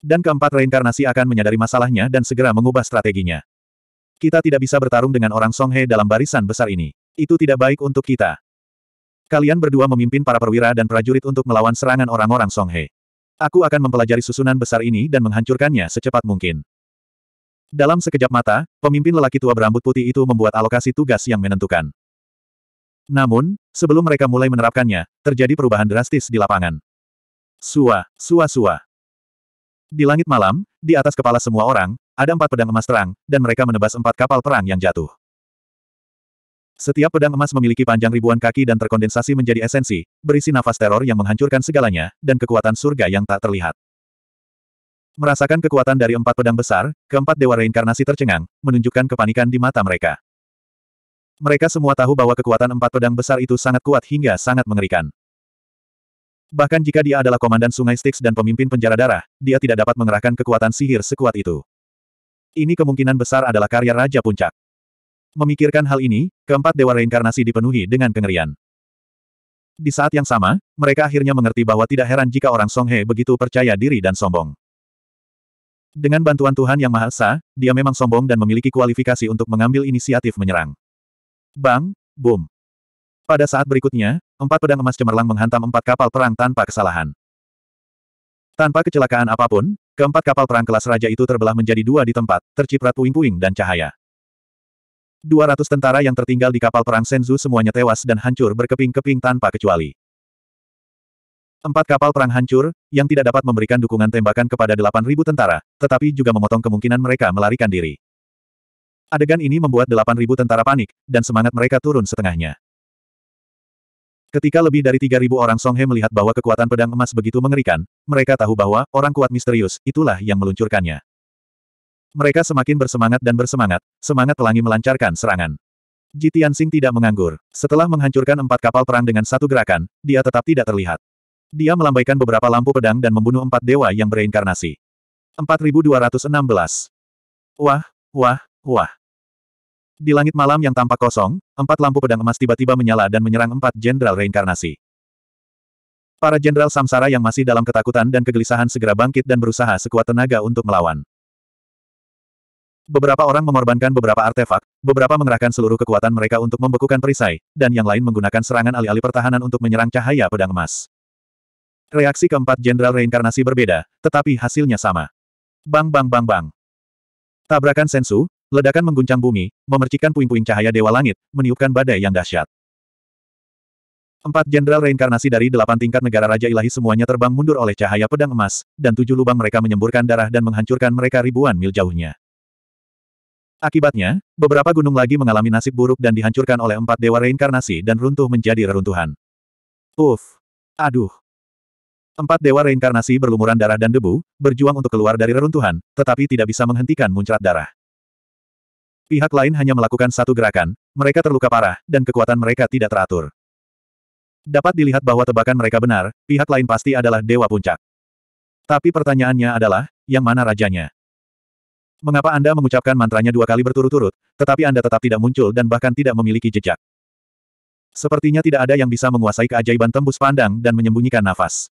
Dan keempat reinkarnasi akan menyadari masalahnya dan segera mengubah strateginya. Kita tidak bisa bertarung dengan orang Songhe dalam barisan besar ini. Itu tidak baik untuk kita. Kalian berdua memimpin para perwira dan prajurit untuk melawan serangan orang-orang Songhe. Aku akan mempelajari susunan besar ini dan menghancurkannya secepat mungkin. Dalam sekejap mata, pemimpin lelaki tua berambut putih itu membuat alokasi tugas yang menentukan. Namun, sebelum mereka mulai menerapkannya, terjadi perubahan drastis di lapangan. Sua, sua, sua. Di langit malam, di atas kepala semua orang, ada empat pedang emas terang, dan mereka menebas empat kapal perang yang jatuh. Setiap pedang emas memiliki panjang ribuan kaki dan terkondensasi menjadi esensi, berisi nafas teror yang menghancurkan segalanya, dan kekuatan surga yang tak terlihat. Merasakan kekuatan dari empat pedang besar, keempat dewa reinkarnasi tercengang, menunjukkan kepanikan di mata mereka. Mereka semua tahu bahwa kekuatan empat pedang besar itu sangat kuat hingga sangat mengerikan. Bahkan jika dia adalah komandan sungai Styx dan pemimpin penjara darah, dia tidak dapat mengerahkan kekuatan sihir sekuat itu. Ini kemungkinan besar adalah karya Raja Puncak. Memikirkan hal ini, keempat dewa reinkarnasi dipenuhi dengan kengerian. Di saat yang sama, mereka akhirnya mengerti bahwa tidak heran jika orang Songhe begitu percaya diri dan sombong. Dengan bantuan Tuhan Yang Maha Esa, dia memang sombong dan memiliki kualifikasi untuk mengambil inisiatif menyerang. Bang, boom. Pada saat berikutnya, empat pedang emas cemerlang menghantam empat kapal perang tanpa kesalahan. Tanpa kecelakaan apapun, keempat kapal perang kelas raja itu terbelah menjadi dua di tempat, terciprat puing-puing dan cahaya. 200 tentara yang tertinggal di kapal perang Senzu semuanya tewas dan hancur berkeping-keping tanpa kecuali. Empat kapal perang hancur, yang tidak dapat memberikan dukungan tembakan kepada 8.000 tentara, tetapi juga memotong kemungkinan mereka melarikan diri. Adegan ini membuat 8.000 tentara panik, dan semangat mereka turun setengahnya. Ketika lebih dari 3.000 orang Songhe melihat bahwa kekuatan pedang emas begitu mengerikan, mereka tahu bahwa orang kuat misterius itulah yang meluncurkannya. Mereka semakin bersemangat dan bersemangat, semangat pelangi melancarkan serangan. Jitian Sing tidak menganggur. Setelah menghancurkan empat kapal perang dengan satu gerakan, dia tetap tidak terlihat. Dia melambaikan beberapa lampu pedang dan membunuh empat dewa yang bereinkarnasi. 4216. Wah, wah, wah. Di langit malam yang tampak kosong, empat lampu pedang emas tiba-tiba menyala dan menyerang empat jenderal reinkarnasi. Para jenderal samsara yang masih dalam ketakutan dan kegelisahan segera bangkit dan berusaha sekuat tenaga untuk melawan. Beberapa orang mengorbankan beberapa artefak, beberapa mengerahkan seluruh kekuatan mereka untuk membekukan perisai, dan yang lain menggunakan serangan alih-alih pertahanan untuk menyerang cahaya pedang emas. Reaksi keempat jenderal reinkarnasi berbeda, tetapi hasilnya sama. Bang bang bang bang. Tabrakan sensu, ledakan mengguncang bumi, memercikan puing-puing cahaya dewa langit, meniupkan badai yang dahsyat. Empat jenderal reinkarnasi dari delapan tingkat negara Raja Ilahi semuanya terbang mundur oleh cahaya pedang emas, dan tujuh lubang mereka menyemburkan darah dan menghancurkan mereka ribuan mil jauhnya. Akibatnya, beberapa gunung lagi mengalami nasib buruk dan dihancurkan oleh empat dewa reinkarnasi dan runtuh menjadi reruntuhan. Uff! Aduh! Empat dewa reinkarnasi berlumuran darah dan debu, berjuang untuk keluar dari reruntuhan, tetapi tidak bisa menghentikan muncrat darah. Pihak lain hanya melakukan satu gerakan, mereka terluka parah, dan kekuatan mereka tidak teratur. Dapat dilihat bahwa tebakan mereka benar, pihak lain pasti adalah dewa puncak. Tapi pertanyaannya adalah, yang mana rajanya? Mengapa Anda mengucapkan mantranya dua kali berturut-turut, tetapi Anda tetap tidak muncul dan bahkan tidak memiliki jejak? Sepertinya tidak ada yang bisa menguasai keajaiban tembus pandang dan menyembunyikan nafas.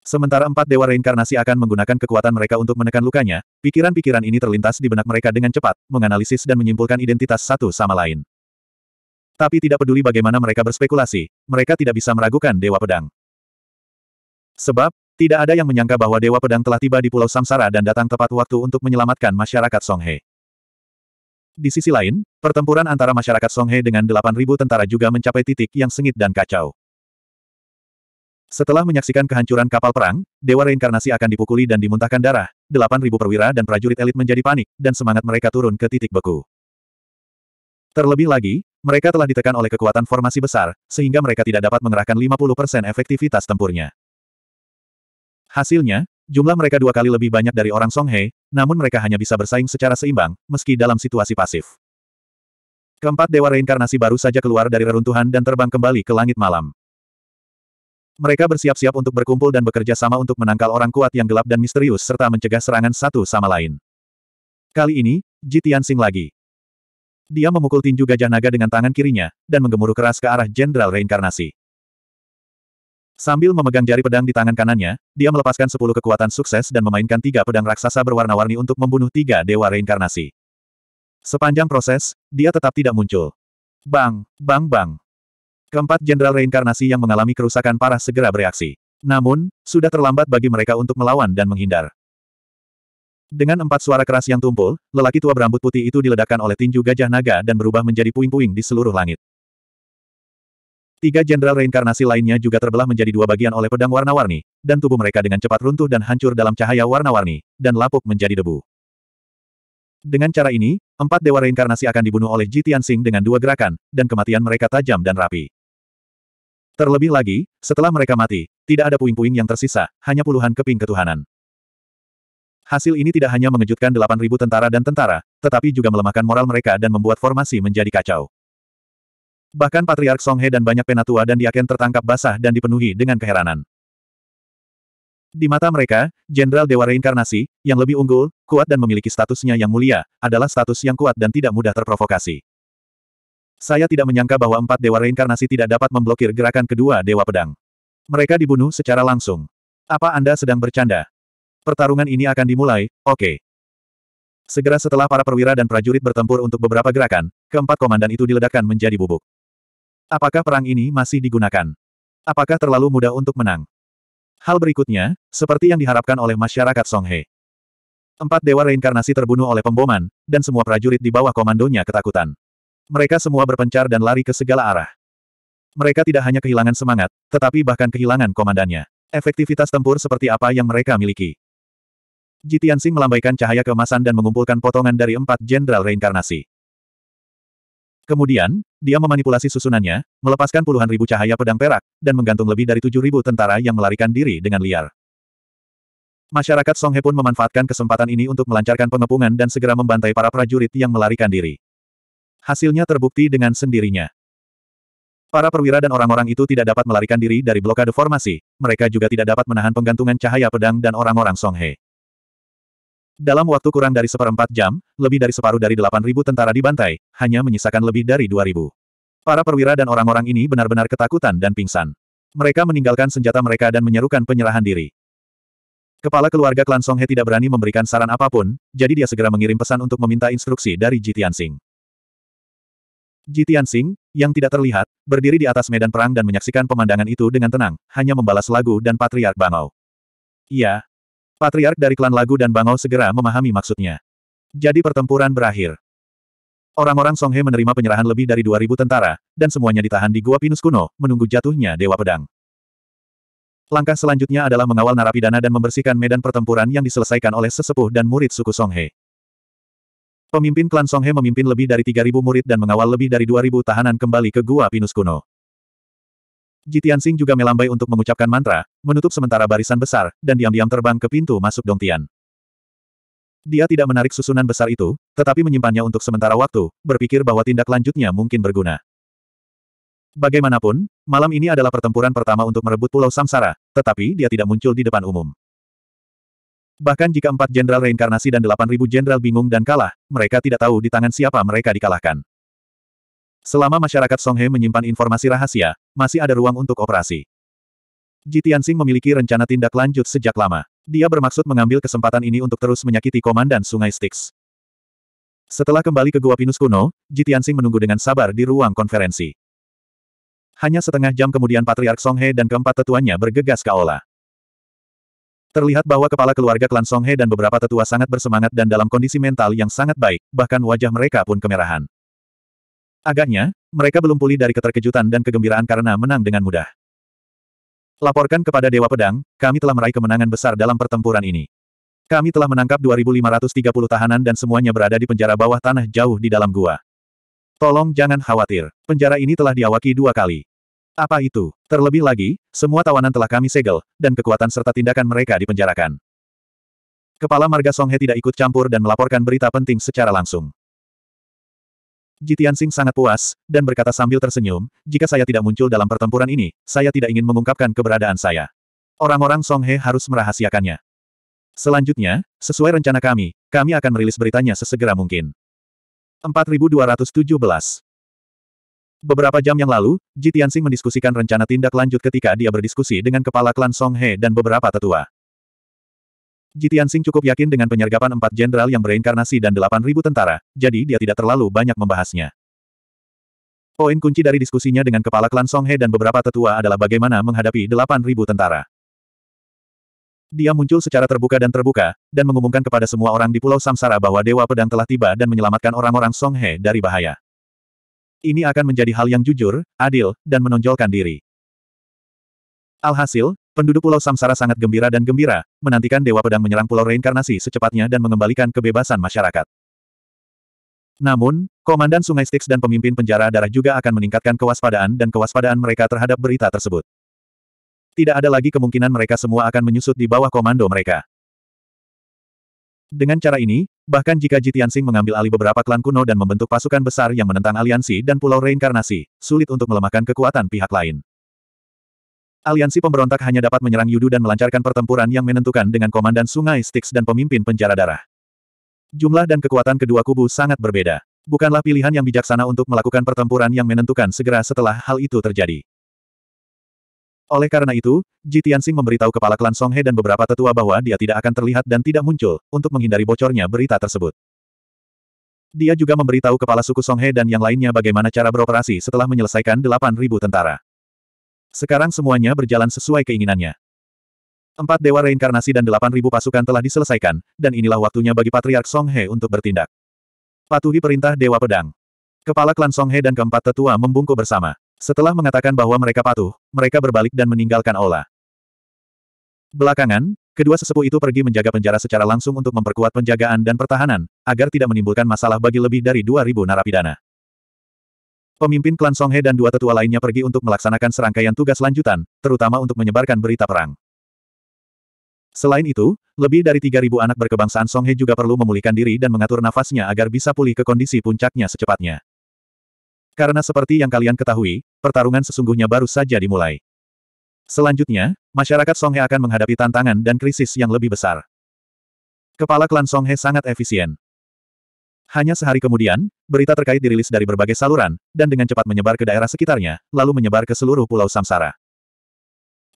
Sementara empat dewa reinkarnasi akan menggunakan kekuatan mereka untuk menekan lukanya, pikiran-pikiran ini terlintas di benak mereka dengan cepat, menganalisis dan menyimpulkan identitas satu sama lain. Tapi tidak peduli bagaimana mereka berspekulasi, mereka tidak bisa meragukan dewa pedang. Sebab, tidak ada yang menyangka bahwa Dewa Pedang telah tiba di Pulau Samsara dan datang tepat waktu untuk menyelamatkan masyarakat Songhe. Di sisi lain, pertempuran antara masyarakat Songhe dengan 8.000 tentara juga mencapai titik yang sengit dan kacau. Setelah menyaksikan kehancuran kapal perang, Dewa Reinkarnasi akan dipukuli dan dimuntahkan darah, 8.000 perwira dan prajurit elit menjadi panik, dan semangat mereka turun ke titik beku. Terlebih lagi, mereka telah ditekan oleh kekuatan formasi besar, sehingga mereka tidak dapat mengerahkan 50% efektivitas tempurnya. Hasilnya, jumlah mereka dua kali lebih banyak dari orang Songhe, namun mereka hanya bisa bersaing secara seimbang, meski dalam situasi pasif. Keempat dewa reinkarnasi baru saja keluar dari reruntuhan dan terbang kembali ke langit malam. Mereka bersiap-siap untuk berkumpul dan bekerja sama untuk menangkal orang kuat yang gelap dan misterius serta mencegah serangan satu sama lain. Kali ini, Ji Tianxing lagi. Dia memukul tinju gajah naga dengan tangan kirinya, dan menggemuruh keras ke arah Jenderal Reinkarnasi. Sambil memegang jari pedang di tangan kanannya, dia melepaskan sepuluh kekuatan sukses dan memainkan tiga pedang raksasa berwarna-warni untuk membunuh tiga dewa reinkarnasi. Sepanjang proses, dia tetap tidak muncul. Bang, bang, bang. Keempat jenderal reinkarnasi yang mengalami kerusakan parah segera bereaksi. Namun, sudah terlambat bagi mereka untuk melawan dan menghindar. Dengan empat suara keras yang tumpul, lelaki tua berambut putih itu diledakkan oleh tinju gajah naga dan berubah menjadi puing-puing di seluruh langit. Tiga jenderal reinkarnasi lainnya juga terbelah menjadi dua bagian oleh pedang warna-warni, dan tubuh mereka dengan cepat runtuh dan hancur dalam cahaya warna-warni, dan lapuk menjadi debu. Dengan cara ini, empat dewa reinkarnasi akan dibunuh oleh Ji Tianxing dengan dua gerakan, dan kematian mereka tajam dan rapi. Terlebih lagi, setelah mereka mati, tidak ada puing-puing yang tersisa, hanya puluhan keping ketuhanan. Hasil ini tidak hanya mengejutkan 8.000 tentara dan tentara, tetapi juga melemahkan moral mereka dan membuat formasi menjadi kacau. Bahkan Patriark Songhe dan banyak penatua dan diaken tertangkap basah dan dipenuhi dengan keheranan. Di mata mereka, Jenderal Dewa Reinkarnasi, yang lebih unggul, kuat dan memiliki statusnya yang mulia, adalah status yang kuat dan tidak mudah terprovokasi. Saya tidak menyangka bahwa empat Dewa Reinkarnasi tidak dapat memblokir gerakan kedua Dewa Pedang. Mereka dibunuh secara langsung. Apa Anda sedang bercanda? Pertarungan ini akan dimulai, oke. Okay. Segera setelah para perwira dan prajurit bertempur untuk beberapa gerakan, keempat komandan itu diledakkan menjadi bubuk. Apakah perang ini masih digunakan? Apakah terlalu mudah untuk menang? Hal berikutnya, seperti yang diharapkan oleh masyarakat Songhe. Empat dewa reinkarnasi terbunuh oleh pemboman, dan semua prajurit di bawah komandonya ketakutan. Mereka semua berpencar dan lari ke segala arah. Mereka tidak hanya kehilangan semangat, tetapi bahkan kehilangan komandannya. Efektivitas tempur seperti apa yang mereka miliki. Jitiansing melambaikan cahaya keemasan dan mengumpulkan potongan dari empat jenderal reinkarnasi. Kemudian, dia memanipulasi susunannya, melepaskan puluhan ribu cahaya pedang perak, dan menggantung lebih dari tujuh ribu tentara yang melarikan diri dengan liar. Masyarakat Songhe pun memanfaatkan kesempatan ini untuk melancarkan pengepungan dan segera membantai para prajurit yang melarikan diri. Hasilnya terbukti dengan sendirinya. Para perwira dan orang-orang itu tidak dapat melarikan diri dari blokade formasi, mereka juga tidak dapat menahan penggantungan cahaya pedang dan orang-orang Songhe. Dalam waktu kurang dari seperempat jam, lebih dari separuh dari delapan ribu tentara dibantai, hanya menyisakan lebih dari dua ribu. Para perwira dan orang-orang ini benar-benar ketakutan dan pingsan. Mereka meninggalkan senjata mereka dan menyerukan penyerahan diri. Kepala keluarga klan Song He tidak berani memberikan saran apapun, jadi dia segera mengirim pesan untuk meminta instruksi dari Jitian Singh. Jitian Singh, yang tidak terlihat, berdiri di atas medan perang dan menyaksikan pemandangan itu dengan tenang, hanya membalas lagu dan Patriark Bangau. Iya, Patriark dari klan Lagu dan Bangau segera memahami maksudnya. Jadi pertempuran berakhir. Orang-orang Songhe menerima penyerahan lebih dari 2.000 tentara, dan semuanya ditahan di Gua Pinus Kuno, menunggu jatuhnya Dewa Pedang. Langkah selanjutnya adalah mengawal narapidana dan membersihkan medan pertempuran yang diselesaikan oleh sesepuh dan murid suku Songhe. Pemimpin klan Songhe memimpin lebih dari 3.000 murid dan mengawal lebih dari 2.000 tahanan kembali ke Gua Pinus Kuno. Jitian Sing juga melambai untuk mengucapkan mantra, menutup sementara barisan besar, dan diam-diam terbang ke pintu masuk Dongtian. Dia tidak menarik susunan besar itu, tetapi menyimpannya untuk sementara waktu, berpikir bahwa tindak lanjutnya mungkin berguna. Bagaimanapun, malam ini adalah pertempuran pertama untuk merebut Pulau Samsara, tetapi dia tidak muncul di depan umum. Bahkan jika empat jenderal reinkarnasi dan delapan ribu jenderal bingung dan kalah, mereka tidak tahu di tangan siapa mereka dikalahkan. Selama masyarakat Songhe menyimpan informasi rahasia, masih ada ruang untuk operasi. Ji memiliki rencana tindak lanjut sejak lama. Dia bermaksud mengambil kesempatan ini untuk terus menyakiti Komandan Sungai Styx. Setelah kembali ke Gua Pinus kuno, Ji menunggu dengan sabar di ruang konferensi. Hanya setengah jam kemudian Patriark Songhe dan keempat tetuanya bergegas ke aula. Terlihat bahwa kepala keluarga klan Songhe dan beberapa tetua sangat bersemangat dan dalam kondisi mental yang sangat baik, bahkan wajah mereka pun kemerahan. Agaknya, mereka belum pulih dari keterkejutan dan kegembiraan karena menang dengan mudah. Laporkan kepada Dewa Pedang, kami telah meraih kemenangan besar dalam pertempuran ini. Kami telah menangkap 2.530 tahanan dan semuanya berada di penjara bawah tanah jauh di dalam gua. Tolong jangan khawatir, penjara ini telah diawaki dua kali. Apa itu? Terlebih lagi, semua tawanan telah kami segel, dan kekuatan serta tindakan mereka dipenjarakan. Kepala Marga Songhe tidak ikut campur dan melaporkan berita penting secara langsung. Jitian Sing sangat puas, dan berkata sambil tersenyum, jika saya tidak muncul dalam pertempuran ini, saya tidak ingin mengungkapkan keberadaan saya. Orang-orang Songhe harus merahasiakannya. Selanjutnya, sesuai rencana kami, kami akan merilis beritanya sesegera mungkin. 4217 Beberapa jam yang lalu, Jitian Sing mendiskusikan rencana tindak lanjut ketika dia berdiskusi dengan kepala klan Songhe dan beberapa tetua. Jitian Sing cukup yakin dengan penyergapan empat jenderal yang bereinkarnasi dan delapan ribu tentara, jadi dia tidak terlalu banyak membahasnya. Poin kunci dari diskusinya dengan kepala klan Songhe dan beberapa tetua adalah bagaimana menghadapi delapan ribu tentara. Dia muncul secara terbuka dan terbuka, dan mengumumkan kepada semua orang di Pulau Samsara bahwa Dewa Pedang telah tiba dan menyelamatkan orang-orang Songhe dari bahaya. Ini akan menjadi hal yang jujur, adil, dan menonjolkan diri. Alhasil, Penduduk Pulau Samsara sangat gembira dan gembira, menantikan Dewa Pedang menyerang Pulau Reinkarnasi secepatnya dan mengembalikan kebebasan masyarakat. Namun, Komandan Sungai Styx dan pemimpin penjara darah juga akan meningkatkan kewaspadaan dan kewaspadaan mereka terhadap berita tersebut. Tidak ada lagi kemungkinan mereka semua akan menyusut di bawah komando mereka. Dengan cara ini, bahkan jika Jitiansing mengambil alih beberapa klan kuno dan membentuk pasukan besar yang menentang aliansi dan pulau reinkarnasi, sulit untuk melemahkan kekuatan pihak lain. Aliansi pemberontak hanya dapat menyerang Yudu dan melancarkan pertempuran yang menentukan dengan komandan sungai Styx dan pemimpin penjara darah. Jumlah dan kekuatan kedua kubu sangat berbeda. Bukanlah pilihan yang bijaksana untuk melakukan pertempuran yang menentukan segera setelah hal itu terjadi. Oleh karena itu, Ji Tianxing memberitahu kepala klan Songhe dan beberapa tetua bahwa dia tidak akan terlihat dan tidak muncul, untuk menghindari bocornya berita tersebut. Dia juga memberitahu kepala suku Songhe dan yang lainnya bagaimana cara beroperasi setelah menyelesaikan 8.000 tentara. Sekarang semuanya berjalan sesuai keinginannya. Empat dewa reinkarnasi dan delapan ribu pasukan telah diselesaikan, dan inilah waktunya bagi Patriark Song He untuk bertindak. Patuhi perintah Dewa Pedang. Kepala klan Song He dan keempat tetua membungkuk bersama. Setelah mengatakan bahwa mereka patuh, mereka berbalik dan meninggalkan Ola. Belakangan, kedua sesepuh itu pergi menjaga penjara secara langsung untuk memperkuat penjagaan dan pertahanan, agar tidak menimbulkan masalah bagi lebih dari dua ribu narapidana. Pemimpin klan Songhe dan dua tetua lainnya pergi untuk melaksanakan serangkaian tugas lanjutan, terutama untuk menyebarkan berita perang. Selain itu, lebih dari 3.000 anak berkebangsaan Songhe juga perlu memulihkan diri dan mengatur nafasnya agar bisa pulih ke kondisi puncaknya secepatnya. Karena seperti yang kalian ketahui, pertarungan sesungguhnya baru saja dimulai. Selanjutnya, masyarakat Songhe akan menghadapi tantangan dan krisis yang lebih besar. Kepala klan Songhe sangat efisien. Hanya sehari kemudian, berita terkait dirilis dari berbagai saluran, dan dengan cepat menyebar ke daerah sekitarnya, lalu menyebar ke seluruh Pulau Samsara.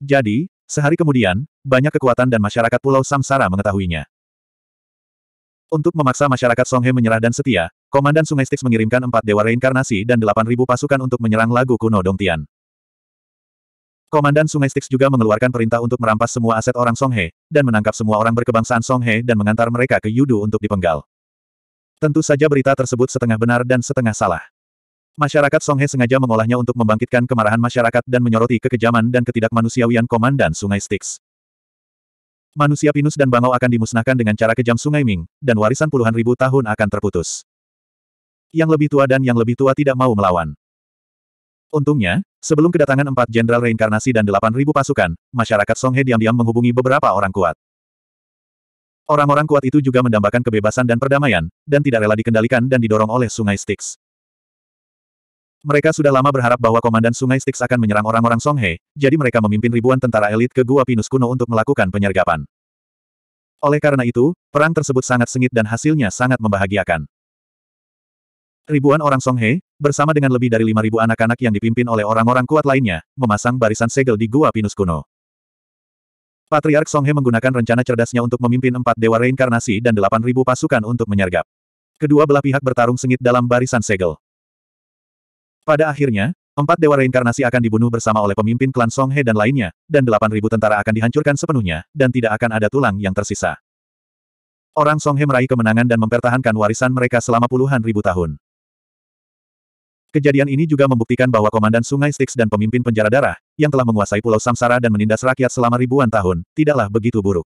Jadi, sehari kemudian, banyak kekuatan dan masyarakat Pulau Samsara mengetahuinya. Untuk memaksa masyarakat Songhe menyerah dan setia, Komandan Sungai Stix mengirimkan empat dewa reinkarnasi dan delapan ribu pasukan untuk menyerang lagu kuno Dongtian. Komandan Sungai Stix juga mengeluarkan perintah untuk merampas semua aset orang Songhe, dan menangkap semua orang berkebangsaan Songhe dan mengantar mereka ke Yudu untuk dipenggal. Tentu saja berita tersebut setengah benar dan setengah salah. Masyarakat Songhe sengaja mengolahnya untuk membangkitkan kemarahan masyarakat dan menyoroti kekejaman dan ketidakmanusiawian komandan Sungai Styx. Manusia pinus dan bangau akan dimusnahkan dengan cara kejam Sungai Ming, dan warisan puluhan ribu tahun akan terputus. Yang lebih tua dan yang lebih tua tidak mau melawan. Untungnya, sebelum kedatangan empat jenderal reinkarnasi dan delapan ribu pasukan, masyarakat Songhe diam-diam menghubungi beberapa orang kuat. Orang-orang kuat itu juga mendambakan kebebasan dan perdamaian, dan tidak rela dikendalikan dan didorong oleh sungai Styx. Mereka sudah lama berharap bahwa Komandan Sungai Styx akan menyerang orang-orang Songhe, jadi mereka memimpin ribuan tentara elit ke Gua Pinus kuno untuk melakukan penyergapan. Oleh karena itu, perang tersebut sangat sengit dan hasilnya sangat membahagiakan. Ribuan orang Songhe, bersama dengan lebih dari 5.000 anak-anak yang dipimpin oleh orang-orang kuat lainnya, memasang barisan segel di Gua Pinus kuno. Patriark Songhe menggunakan rencana cerdasnya untuk memimpin empat dewa reinkarnasi dan delapan ribu pasukan untuk menyergap. Kedua belah pihak bertarung sengit dalam barisan segel. Pada akhirnya, empat dewa reinkarnasi akan dibunuh bersama oleh pemimpin klan Songhe dan lainnya, dan delapan ribu tentara akan dihancurkan sepenuhnya, dan tidak akan ada tulang yang tersisa. Orang Songhe meraih kemenangan dan mempertahankan warisan mereka selama puluhan ribu tahun. Kejadian ini juga membuktikan bahwa Komandan Sungai Styx dan pemimpin penjara darah, yang telah menguasai Pulau Samsara dan menindas rakyat selama ribuan tahun, tidaklah begitu buruk.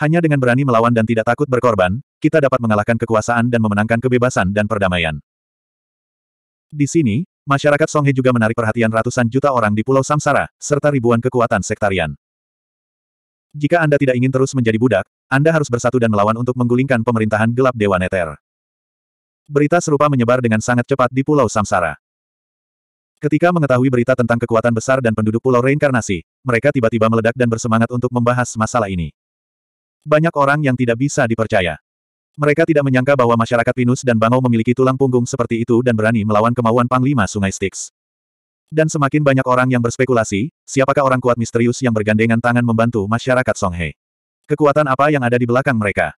Hanya dengan berani melawan dan tidak takut berkorban, kita dapat mengalahkan kekuasaan dan memenangkan kebebasan dan perdamaian. Di sini, masyarakat Songhe juga menarik perhatian ratusan juta orang di Pulau Samsara, serta ribuan kekuatan sektarian. Jika Anda tidak ingin terus menjadi budak, Anda harus bersatu dan melawan untuk menggulingkan pemerintahan gelap Dewa Neter. Berita serupa menyebar dengan sangat cepat di Pulau Samsara. Ketika mengetahui berita tentang kekuatan besar dan penduduk Pulau Reinkarnasi, mereka tiba-tiba meledak dan bersemangat untuk membahas masalah ini. Banyak orang yang tidak bisa dipercaya. Mereka tidak menyangka bahwa masyarakat Pinus dan Bangau memiliki tulang punggung seperti itu dan berani melawan kemauan Panglima Sungai Styx. Dan semakin banyak orang yang berspekulasi, siapakah orang kuat misterius yang bergandengan tangan membantu masyarakat Songhe? Kekuatan apa yang ada di belakang mereka?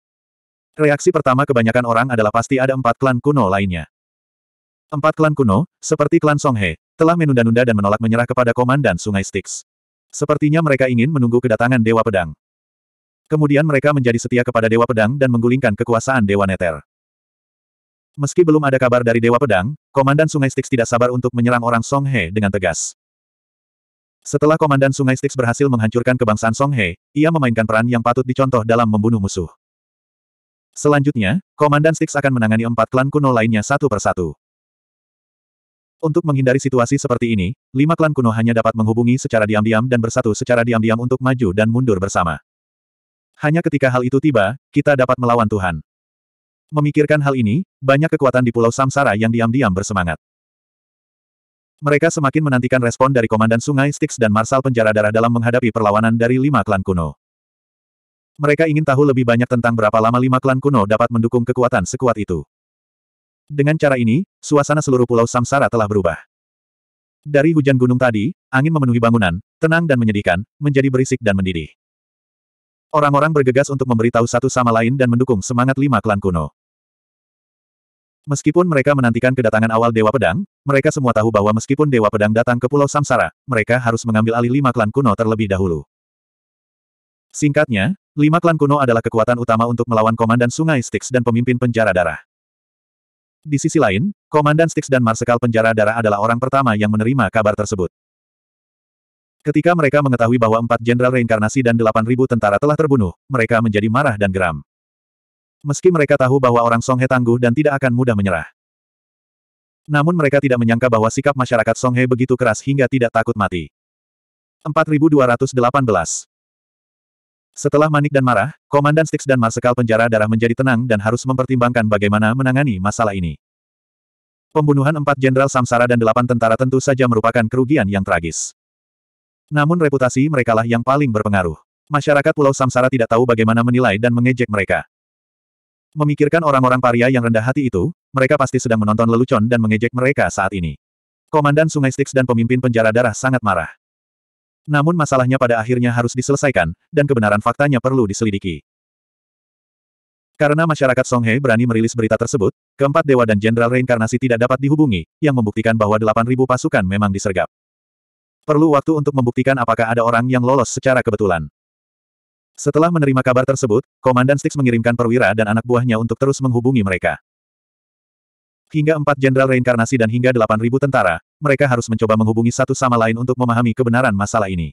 Reaksi pertama kebanyakan orang adalah pasti ada empat klan kuno lainnya. Empat klan kuno, seperti klan Songhe, telah menunda-nunda dan menolak menyerah kepada komandan Sungai Styx. Sepertinya mereka ingin menunggu kedatangan Dewa Pedang. Kemudian mereka menjadi setia kepada Dewa Pedang dan menggulingkan kekuasaan Dewa Neter. Meski belum ada kabar dari Dewa Pedang, Komandan Sungai Styx tidak sabar untuk menyerang orang Songhe dengan tegas. Setelah Komandan Sungai Styx berhasil menghancurkan kebangsaan Songhe, ia memainkan peran yang patut dicontoh dalam membunuh musuh. Selanjutnya, Komandan Stix akan menangani empat klan kuno lainnya satu persatu. Untuk menghindari situasi seperti ini, lima klan kuno hanya dapat menghubungi secara diam-diam dan bersatu secara diam-diam untuk maju dan mundur bersama. Hanya ketika hal itu tiba, kita dapat melawan Tuhan. Memikirkan hal ini, banyak kekuatan di Pulau Samsara yang diam-diam bersemangat. Mereka semakin menantikan respon dari Komandan Sungai Styx dan Marsal Penjara Darah dalam menghadapi perlawanan dari lima klan kuno. Mereka ingin tahu lebih banyak tentang berapa lama lima klan kuno dapat mendukung kekuatan sekuat itu. Dengan cara ini, suasana seluruh pulau Samsara telah berubah. Dari hujan gunung tadi, angin memenuhi bangunan, tenang dan menyedihkan, menjadi berisik dan mendidih. Orang-orang bergegas untuk memberitahu satu sama lain dan mendukung semangat lima klan kuno. Meskipun mereka menantikan kedatangan awal Dewa Pedang, mereka semua tahu bahwa meskipun Dewa Pedang datang ke Pulau Samsara, mereka harus mengambil alih lima klan kuno terlebih dahulu. Singkatnya, lima klan kuno adalah kekuatan utama untuk melawan Komandan Sungai Styx dan pemimpin penjara darah. Di sisi lain, Komandan Styx dan Marsekal penjara darah adalah orang pertama yang menerima kabar tersebut. Ketika mereka mengetahui bahwa empat jenderal reinkarnasi dan delapan ribu tentara telah terbunuh, mereka menjadi marah dan geram. Meski mereka tahu bahwa orang Songhe tangguh dan tidak akan mudah menyerah. Namun mereka tidak menyangka bahwa sikap masyarakat Songhe begitu keras hingga tidak takut mati. 4218 setelah manik dan marah, Komandan Stix dan Marsekal Penjara Darah menjadi tenang dan harus mempertimbangkan bagaimana menangani masalah ini. Pembunuhan empat Jenderal Samsara dan delapan tentara tentu saja merupakan kerugian yang tragis. Namun reputasi merekalah yang paling berpengaruh. Masyarakat Pulau Samsara tidak tahu bagaimana menilai dan mengejek mereka. Memikirkan orang-orang paria yang rendah hati itu, mereka pasti sedang menonton lelucon dan mengejek mereka saat ini. Komandan Sungai Stix dan pemimpin penjara darah sangat marah. Namun masalahnya pada akhirnya harus diselesaikan, dan kebenaran faktanya perlu diselidiki. Karena masyarakat Songhe berani merilis berita tersebut, keempat dewa dan jenderal reinkarnasi tidak dapat dihubungi, yang membuktikan bahwa 8.000 pasukan memang disergap. Perlu waktu untuk membuktikan apakah ada orang yang lolos secara kebetulan. Setelah menerima kabar tersebut, Komandan Stix mengirimkan perwira dan anak buahnya untuk terus menghubungi mereka. Hingga empat jenderal reinkarnasi dan hingga 8.000 tentara, mereka harus mencoba menghubungi satu sama lain untuk memahami kebenaran masalah ini.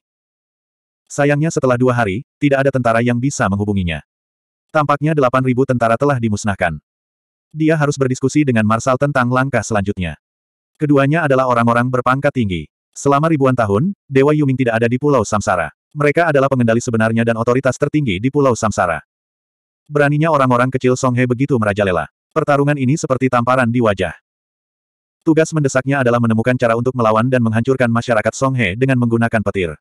Sayangnya setelah dua hari, tidak ada tentara yang bisa menghubunginya. Tampaknya 8.000 tentara telah dimusnahkan. Dia harus berdiskusi dengan Marshal tentang langkah selanjutnya. Keduanya adalah orang-orang berpangkat tinggi. Selama ribuan tahun, Dewa Yuming tidak ada di Pulau Samsara. Mereka adalah pengendali sebenarnya dan otoritas tertinggi di Pulau Samsara. Beraninya orang-orang kecil Songhe begitu merajalela. Pertarungan ini seperti tamparan di wajah. Tugas mendesaknya adalah menemukan cara untuk melawan dan menghancurkan masyarakat Songhe dengan menggunakan petir.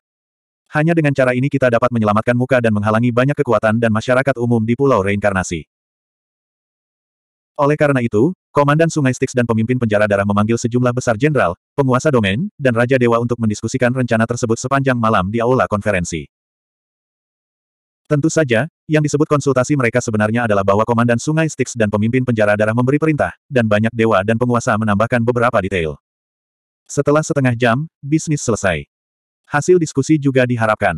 Hanya dengan cara ini kita dapat menyelamatkan muka dan menghalangi banyak kekuatan dan masyarakat umum di Pulau Reinkarnasi. Oleh karena itu, Komandan Sungai Styx dan pemimpin penjara darah memanggil sejumlah besar jenderal, penguasa domain, dan raja dewa untuk mendiskusikan rencana tersebut sepanjang malam di aula konferensi. Tentu saja, yang disebut konsultasi mereka sebenarnya adalah bahwa Komandan Sungai Styx dan pemimpin penjara darah memberi perintah, dan banyak dewa dan penguasa menambahkan beberapa detail. Setelah setengah jam, bisnis selesai. Hasil diskusi juga diharapkan.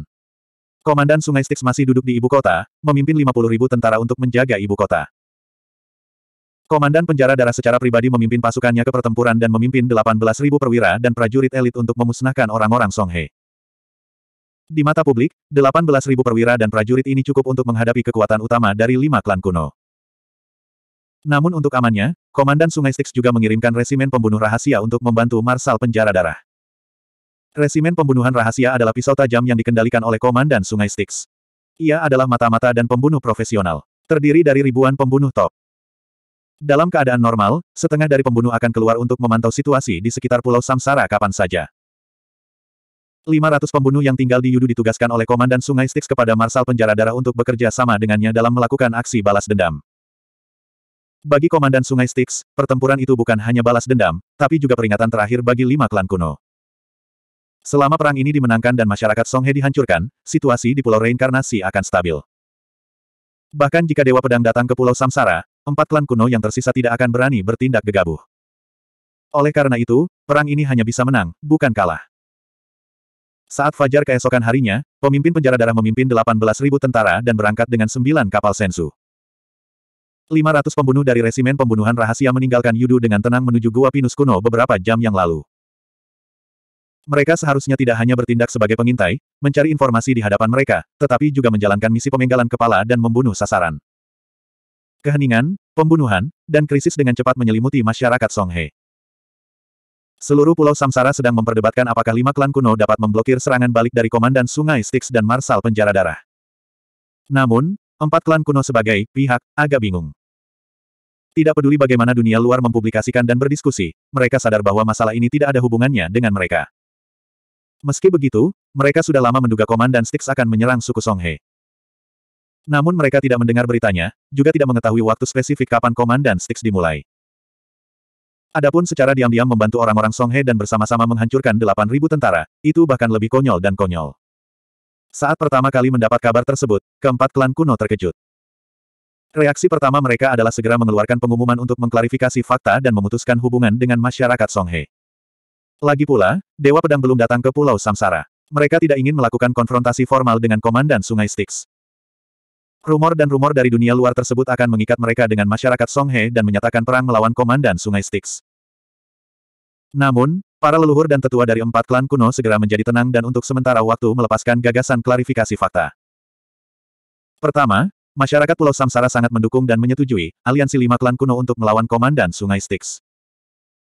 Komandan Sungai Styx masih duduk di ibu kota, memimpin 50.000 tentara untuk menjaga ibu kota. Komandan penjara darah secara pribadi memimpin pasukannya ke pertempuran dan memimpin 18.000 perwira dan prajurit elit untuk memusnahkan orang-orang Songhe. Di mata publik, 18.000 perwira dan prajurit ini cukup untuk menghadapi kekuatan utama dari lima klan kuno. Namun untuk amannya, Komandan Sungai Styx juga mengirimkan resimen pembunuh rahasia untuk membantu Marsal Penjara Darah. Resimen pembunuhan rahasia adalah pisau tajam yang dikendalikan oleh Komandan Sungai Styx. Ia adalah mata-mata dan pembunuh profesional. Terdiri dari ribuan pembunuh top. Dalam keadaan normal, setengah dari pembunuh akan keluar untuk memantau situasi di sekitar Pulau Samsara kapan saja. 500 pembunuh yang tinggal di Yudu ditugaskan oleh Komandan Sungai Styx kepada Marsal Penjara Darah untuk bekerja sama dengannya dalam melakukan aksi balas dendam. Bagi Komandan Sungai Styx, pertempuran itu bukan hanya balas dendam, tapi juga peringatan terakhir bagi lima klan kuno. Selama perang ini dimenangkan dan masyarakat Songhe dihancurkan, situasi di Pulau Reinkarnasi akan stabil. Bahkan jika Dewa Pedang datang ke Pulau Samsara, empat klan kuno yang tersisa tidak akan berani bertindak gegabah. Oleh karena itu, perang ini hanya bisa menang, bukan kalah. Saat fajar keesokan harinya, pemimpin penjara darah memimpin 18.000 tentara dan berangkat dengan 9 kapal sensu. 500 pembunuh dari resimen pembunuhan rahasia meninggalkan Yudu dengan tenang menuju Gua Pinus kuno beberapa jam yang lalu. Mereka seharusnya tidak hanya bertindak sebagai pengintai, mencari informasi di hadapan mereka, tetapi juga menjalankan misi pemenggalan kepala dan membunuh sasaran. Keheningan, pembunuhan, dan krisis dengan cepat menyelimuti masyarakat Songhe. Seluruh Pulau Samsara sedang memperdebatkan apakah lima klan kuno dapat memblokir serangan balik dari Komandan Sungai Styx dan Marsal Penjara Darah. Namun, empat klan kuno sebagai pihak agak bingung. Tidak peduli bagaimana dunia luar mempublikasikan dan berdiskusi, mereka sadar bahwa masalah ini tidak ada hubungannya dengan mereka. Meski begitu, mereka sudah lama menduga Komandan Styx akan menyerang suku Songhe. Namun mereka tidak mendengar beritanya, juga tidak mengetahui waktu spesifik kapan Komandan Styx dimulai. Adapun secara diam-diam membantu orang-orang Songhe dan bersama-sama menghancurkan 8.000 tentara, itu bahkan lebih konyol dan konyol. Saat pertama kali mendapat kabar tersebut, keempat klan kuno terkejut. Reaksi pertama mereka adalah segera mengeluarkan pengumuman untuk mengklarifikasi fakta dan memutuskan hubungan dengan masyarakat Songhe. Lagi pula, Dewa Pedang belum datang ke Pulau Samsara. Mereka tidak ingin melakukan konfrontasi formal dengan Komandan Sungai Styx. Rumor dan rumor dari dunia luar tersebut akan mengikat mereka dengan masyarakat Songhe dan menyatakan perang melawan Komandan Sungai Styx. Namun, para leluhur dan tetua dari empat klan kuno segera menjadi tenang dan untuk sementara waktu melepaskan gagasan klarifikasi fakta. Pertama, masyarakat Pulau Samsara sangat mendukung dan menyetujui aliansi lima klan kuno untuk melawan Komandan Sungai Styx.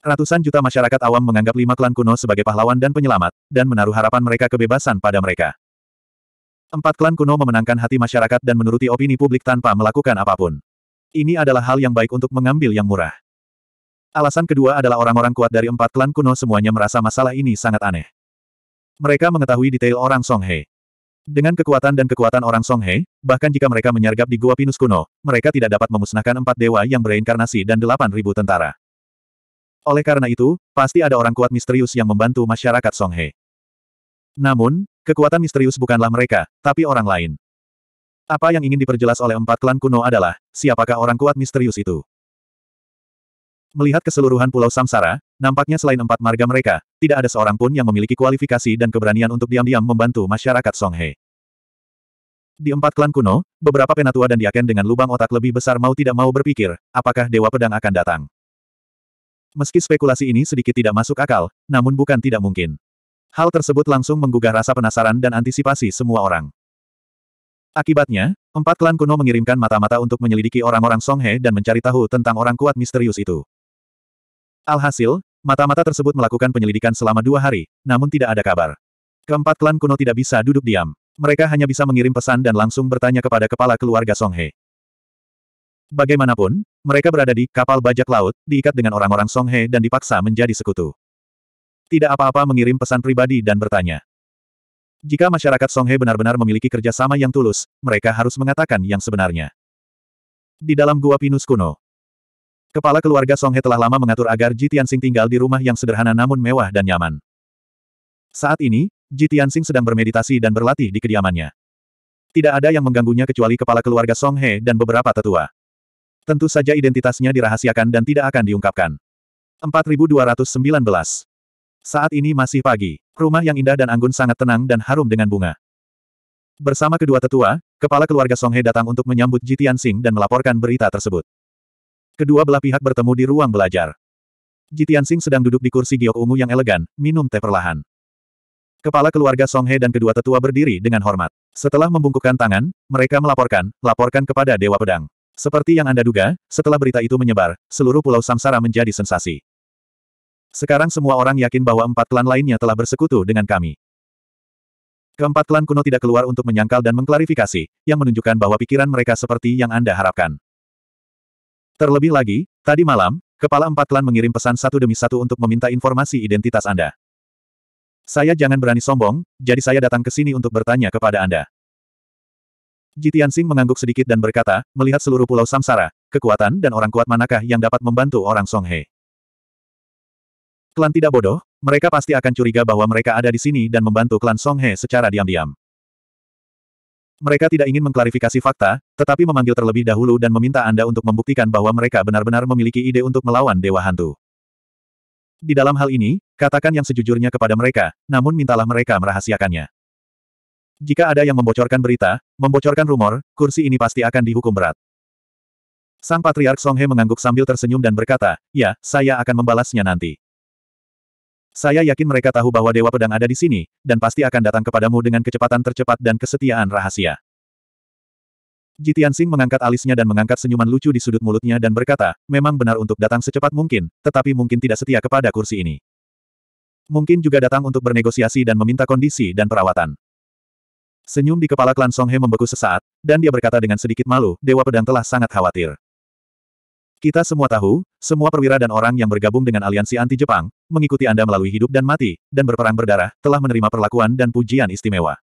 Ratusan juta masyarakat awam menganggap lima klan kuno sebagai pahlawan dan penyelamat, dan menaruh harapan mereka kebebasan pada mereka. Empat klan kuno memenangkan hati masyarakat dan menuruti opini publik tanpa melakukan apapun. Ini adalah hal yang baik untuk mengambil yang murah. Alasan kedua adalah orang-orang kuat dari empat klan kuno semuanya merasa masalah ini sangat aneh. Mereka mengetahui detail orang Songhe. Dengan kekuatan dan kekuatan orang Songhe, bahkan jika mereka menyergap di Gua Pinus kuno, mereka tidak dapat memusnahkan empat dewa yang bereinkarnasi dan delapan ribu tentara. Oleh karena itu, pasti ada orang kuat misterius yang membantu masyarakat Songhe. Namun, Kekuatan misterius bukanlah mereka, tapi orang lain. Apa yang ingin diperjelas oleh empat klan kuno adalah, siapakah orang kuat misterius itu? Melihat keseluruhan Pulau Samsara, nampaknya selain empat marga mereka, tidak ada seorang pun yang memiliki kualifikasi dan keberanian untuk diam-diam membantu masyarakat Songhe. Di empat klan kuno, beberapa penatua dan diaken dengan lubang otak lebih besar mau tidak mau berpikir, apakah Dewa Pedang akan datang? Meski spekulasi ini sedikit tidak masuk akal, namun bukan tidak mungkin. Hal tersebut langsung menggugah rasa penasaran dan antisipasi semua orang. Akibatnya, empat klan kuno mengirimkan mata-mata untuk menyelidiki orang-orang Songhe dan mencari tahu tentang orang kuat misterius itu. Alhasil, mata-mata tersebut melakukan penyelidikan selama dua hari, namun tidak ada kabar. Keempat klan kuno tidak bisa duduk diam. Mereka hanya bisa mengirim pesan dan langsung bertanya kepada kepala keluarga Songhe. Bagaimanapun, mereka berada di kapal bajak laut, diikat dengan orang-orang Songhe dan dipaksa menjadi sekutu tidak apa-apa mengirim pesan pribadi dan bertanya. Jika masyarakat Songhe benar-benar memiliki kerjasama yang tulus, mereka harus mengatakan yang sebenarnya. Di dalam gua pinus kuno, kepala keluarga Songhe telah lama mengatur agar Ji Tianxing tinggal di rumah yang sederhana namun mewah dan nyaman. Saat ini, Ji Tianxing sedang bermeditasi dan berlatih di kediamannya. Tidak ada yang mengganggunya kecuali kepala keluarga Songhe dan beberapa tetua. Tentu saja identitasnya dirahasiakan dan tidak akan diungkapkan. 4219 saat ini masih pagi. Rumah yang indah dan anggun sangat tenang dan harum dengan bunga. Bersama kedua tetua, kepala keluarga Songhe datang untuk menyambut Ji Tianxing dan melaporkan berita tersebut. Kedua belah pihak bertemu di ruang belajar. Ji Tianxing sedang duduk di kursi giok ungu yang elegan, minum teh perlahan. Kepala keluarga Songhe dan kedua tetua berdiri dengan hormat. Setelah membungkukkan tangan, mereka melaporkan, laporkan kepada Dewa Pedang. Seperti yang Anda duga, setelah berita itu menyebar, seluruh Pulau Samsara menjadi sensasi. Sekarang semua orang yakin bahwa empat klan lainnya telah bersekutu dengan kami. Keempat klan kuno tidak keluar untuk menyangkal dan mengklarifikasi, yang menunjukkan bahwa pikiran mereka seperti yang Anda harapkan. Terlebih lagi, tadi malam, kepala empat klan mengirim pesan satu demi satu untuk meminta informasi identitas Anda. Saya jangan berani sombong, jadi saya datang ke sini untuk bertanya kepada Anda. Jitian Singh mengangguk sedikit dan berkata, melihat seluruh pulau Samsara, kekuatan dan orang kuat manakah yang dapat membantu orang Songhe. Klan tidak bodoh, mereka pasti akan curiga bahwa mereka ada di sini dan membantu klan Song He secara diam-diam. Mereka tidak ingin mengklarifikasi fakta, tetapi memanggil terlebih dahulu dan meminta Anda untuk membuktikan bahwa mereka benar-benar memiliki ide untuk melawan Dewa Hantu. Di dalam hal ini, katakan yang sejujurnya kepada mereka, namun mintalah mereka merahasiakannya. Jika ada yang membocorkan berita, membocorkan rumor, kursi ini pasti akan dihukum berat. Sang Patriark Songhe mengangguk sambil tersenyum dan berkata, ya, saya akan membalasnya nanti. Saya yakin mereka tahu bahwa Dewa Pedang ada di sini, dan pasti akan datang kepadamu dengan kecepatan tercepat dan kesetiaan rahasia. Jitian Sing mengangkat alisnya dan mengangkat senyuman lucu di sudut mulutnya dan berkata, memang benar untuk datang secepat mungkin, tetapi mungkin tidak setia kepada kursi ini. Mungkin juga datang untuk bernegosiasi dan meminta kondisi dan perawatan. Senyum di kepala klan Songhe membeku sesaat, dan dia berkata dengan sedikit malu, Dewa Pedang telah sangat khawatir. Kita semua tahu, semua perwira dan orang yang bergabung dengan aliansi anti-Jepang, mengikuti Anda melalui hidup dan mati, dan berperang berdarah, telah menerima perlakuan dan pujian istimewa.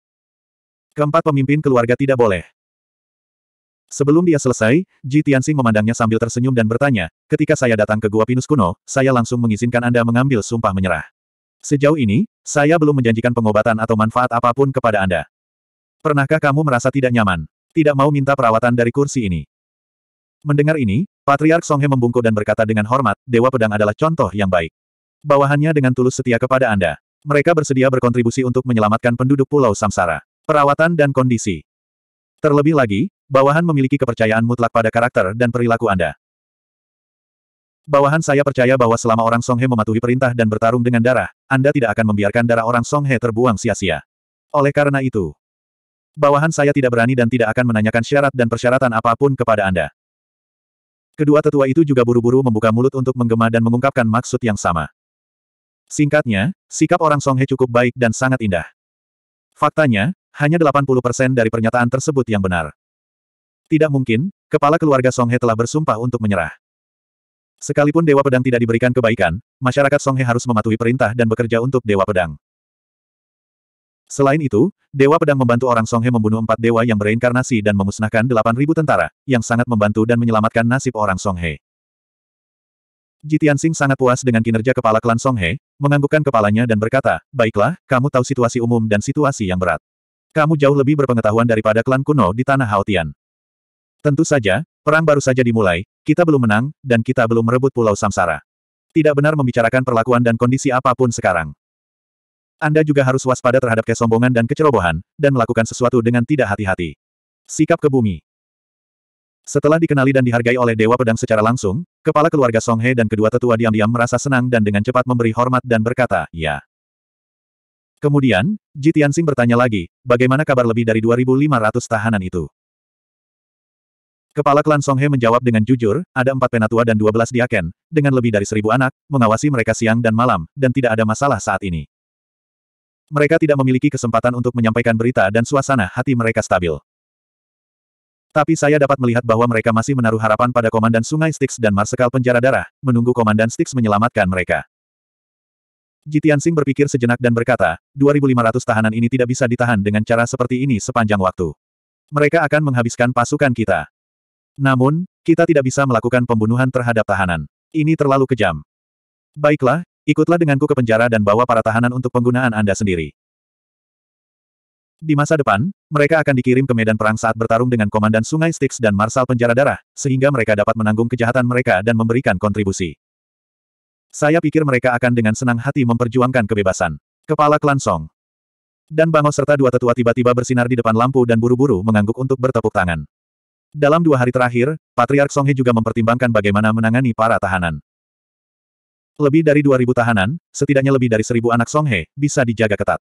Keempat pemimpin keluarga tidak boleh. Sebelum dia selesai, Ji Tianxing memandangnya sambil tersenyum dan bertanya, ketika saya datang ke Gua Pinus kuno, saya langsung mengizinkan Anda mengambil sumpah menyerah. Sejauh ini, saya belum menjanjikan pengobatan atau manfaat apapun kepada Anda. Pernahkah kamu merasa tidak nyaman? Tidak mau minta perawatan dari kursi ini? Mendengar ini, Patriark Songhe membungkuk dan berkata dengan hormat, Dewa Pedang adalah contoh yang baik. Bawahannya dengan tulus setia kepada Anda. Mereka bersedia berkontribusi untuk menyelamatkan penduduk Pulau Samsara. Perawatan dan kondisi. Terlebih lagi, bawahan memiliki kepercayaan mutlak pada karakter dan perilaku Anda. Bawahan saya percaya bahwa selama orang Songhe mematuhi perintah dan bertarung dengan darah, Anda tidak akan membiarkan darah orang Songhe terbuang sia-sia. Oleh karena itu, bawahan saya tidak berani dan tidak akan menanyakan syarat dan persyaratan apapun kepada Anda. Kedua tetua itu juga buru-buru membuka mulut untuk menggema dan mengungkapkan maksud yang sama. Singkatnya, sikap orang Songhe cukup baik dan sangat indah. Faktanya, hanya 80% dari pernyataan tersebut yang benar. Tidak mungkin, kepala keluarga Songhe telah bersumpah untuk menyerah. Sekalipun Dewa Pedang tidak diberikan kebaikan, masyarakat Songhe harus mematuhi perintah dan bekerja untuk Dewa Pedang. Selain itu, Dewa Pedang membantu orang Songhe membunuh empat dewa yang bereinkarnasi dan memusnahkan delapan ribu tentara, yang sangat membantu dan menyelamatkan nasib orang Songhe. Jitian Sing sangat puas dengan kinerja kepala klan Songhe, menganggukkan kepalanya dan berkata, Baiklah, kamu tahu situasi umum dan situasi yang berat. Kamu jauh lebih berpengetahuan daripada klan kuno di Tanah Haotian. Tentu saja, perang baru saja dimulai, kita belum menang, dan kita belum merebut Pulau Samsara. Tidak benar membicarakan perlakuan dan kondisi apapun sekarang. Anda juga harus waspada terhadap kesombongan dan kecerobohan, dan melakukan sesuatu dengan tidak hati-hati. Sikap ke bumi. Setelah dikenali dan dihargai oleh Dewa Pedang secara langsung, kepala keluarga Song He dan kedua tetua diam-diam merasa senang dan dengan cepat memberi hormat dan berkata, Ya. Kemudian, Ji Tianxing bertanya lagi, bagaimana kabar lebih dari 2.500 tahanan itu? Kepala klan He menjawab dengan jujur, ada empat penatua dan dua belas diaken, dengan lebih dari seribu anak, mengawasi mereka siang dan malam, dan tidak ada masalah saat ini. Mereka tidak memiliki kesempatan untuk menyampaikan berita dan suasana hati mereka stabil. Tapi saya dapat melihat bahwa mereka masih menaruh harapan pada Komandan Sungai Styx dan Marsekal Penjara Darah, menunggu Komandan Styx menyelamatkan mereka. Jitian Sing berpikir sejenak dan berkata, 2.500 tahanan ini tidak bisa ditahan dengan cara seperti ini sepanjang waktu. Mereka akan menghabiskan pasukan kita. Namun, kita tidak bisa melakukan pembunuhan terhadap tahanan. Ini terlalu kejam. Baiklah, Ikutlah denganku ke penjara dan bawa para tahanan untuk penggunaan Anda sendiri. Di masa depan, mereka akan dikirim ke medan perang saat bertarung dengan Komandan Sungai Styx dan Marsal Penjara Darah, sehingga mereka dapat menanggung kejahatan mereka dan memberikan kontribusi. Saya pikir mereka akan dengan senang hati memperjuangkan kebebasan. Kepala Klan Song dan Bango serta dua tetua tiba-tiba bersinar di depan lampu dan buru-buru mengangguk untuk bertepuk tangan. Dalam dua hari terakhir, Patriark Songhe juga mempertimbangkan bagaimana menangani para tahanan. Lebih dari 2.000 tahanan, setidaknya lebih dari 1.000 anak Songhe, bisa dijaga ketat.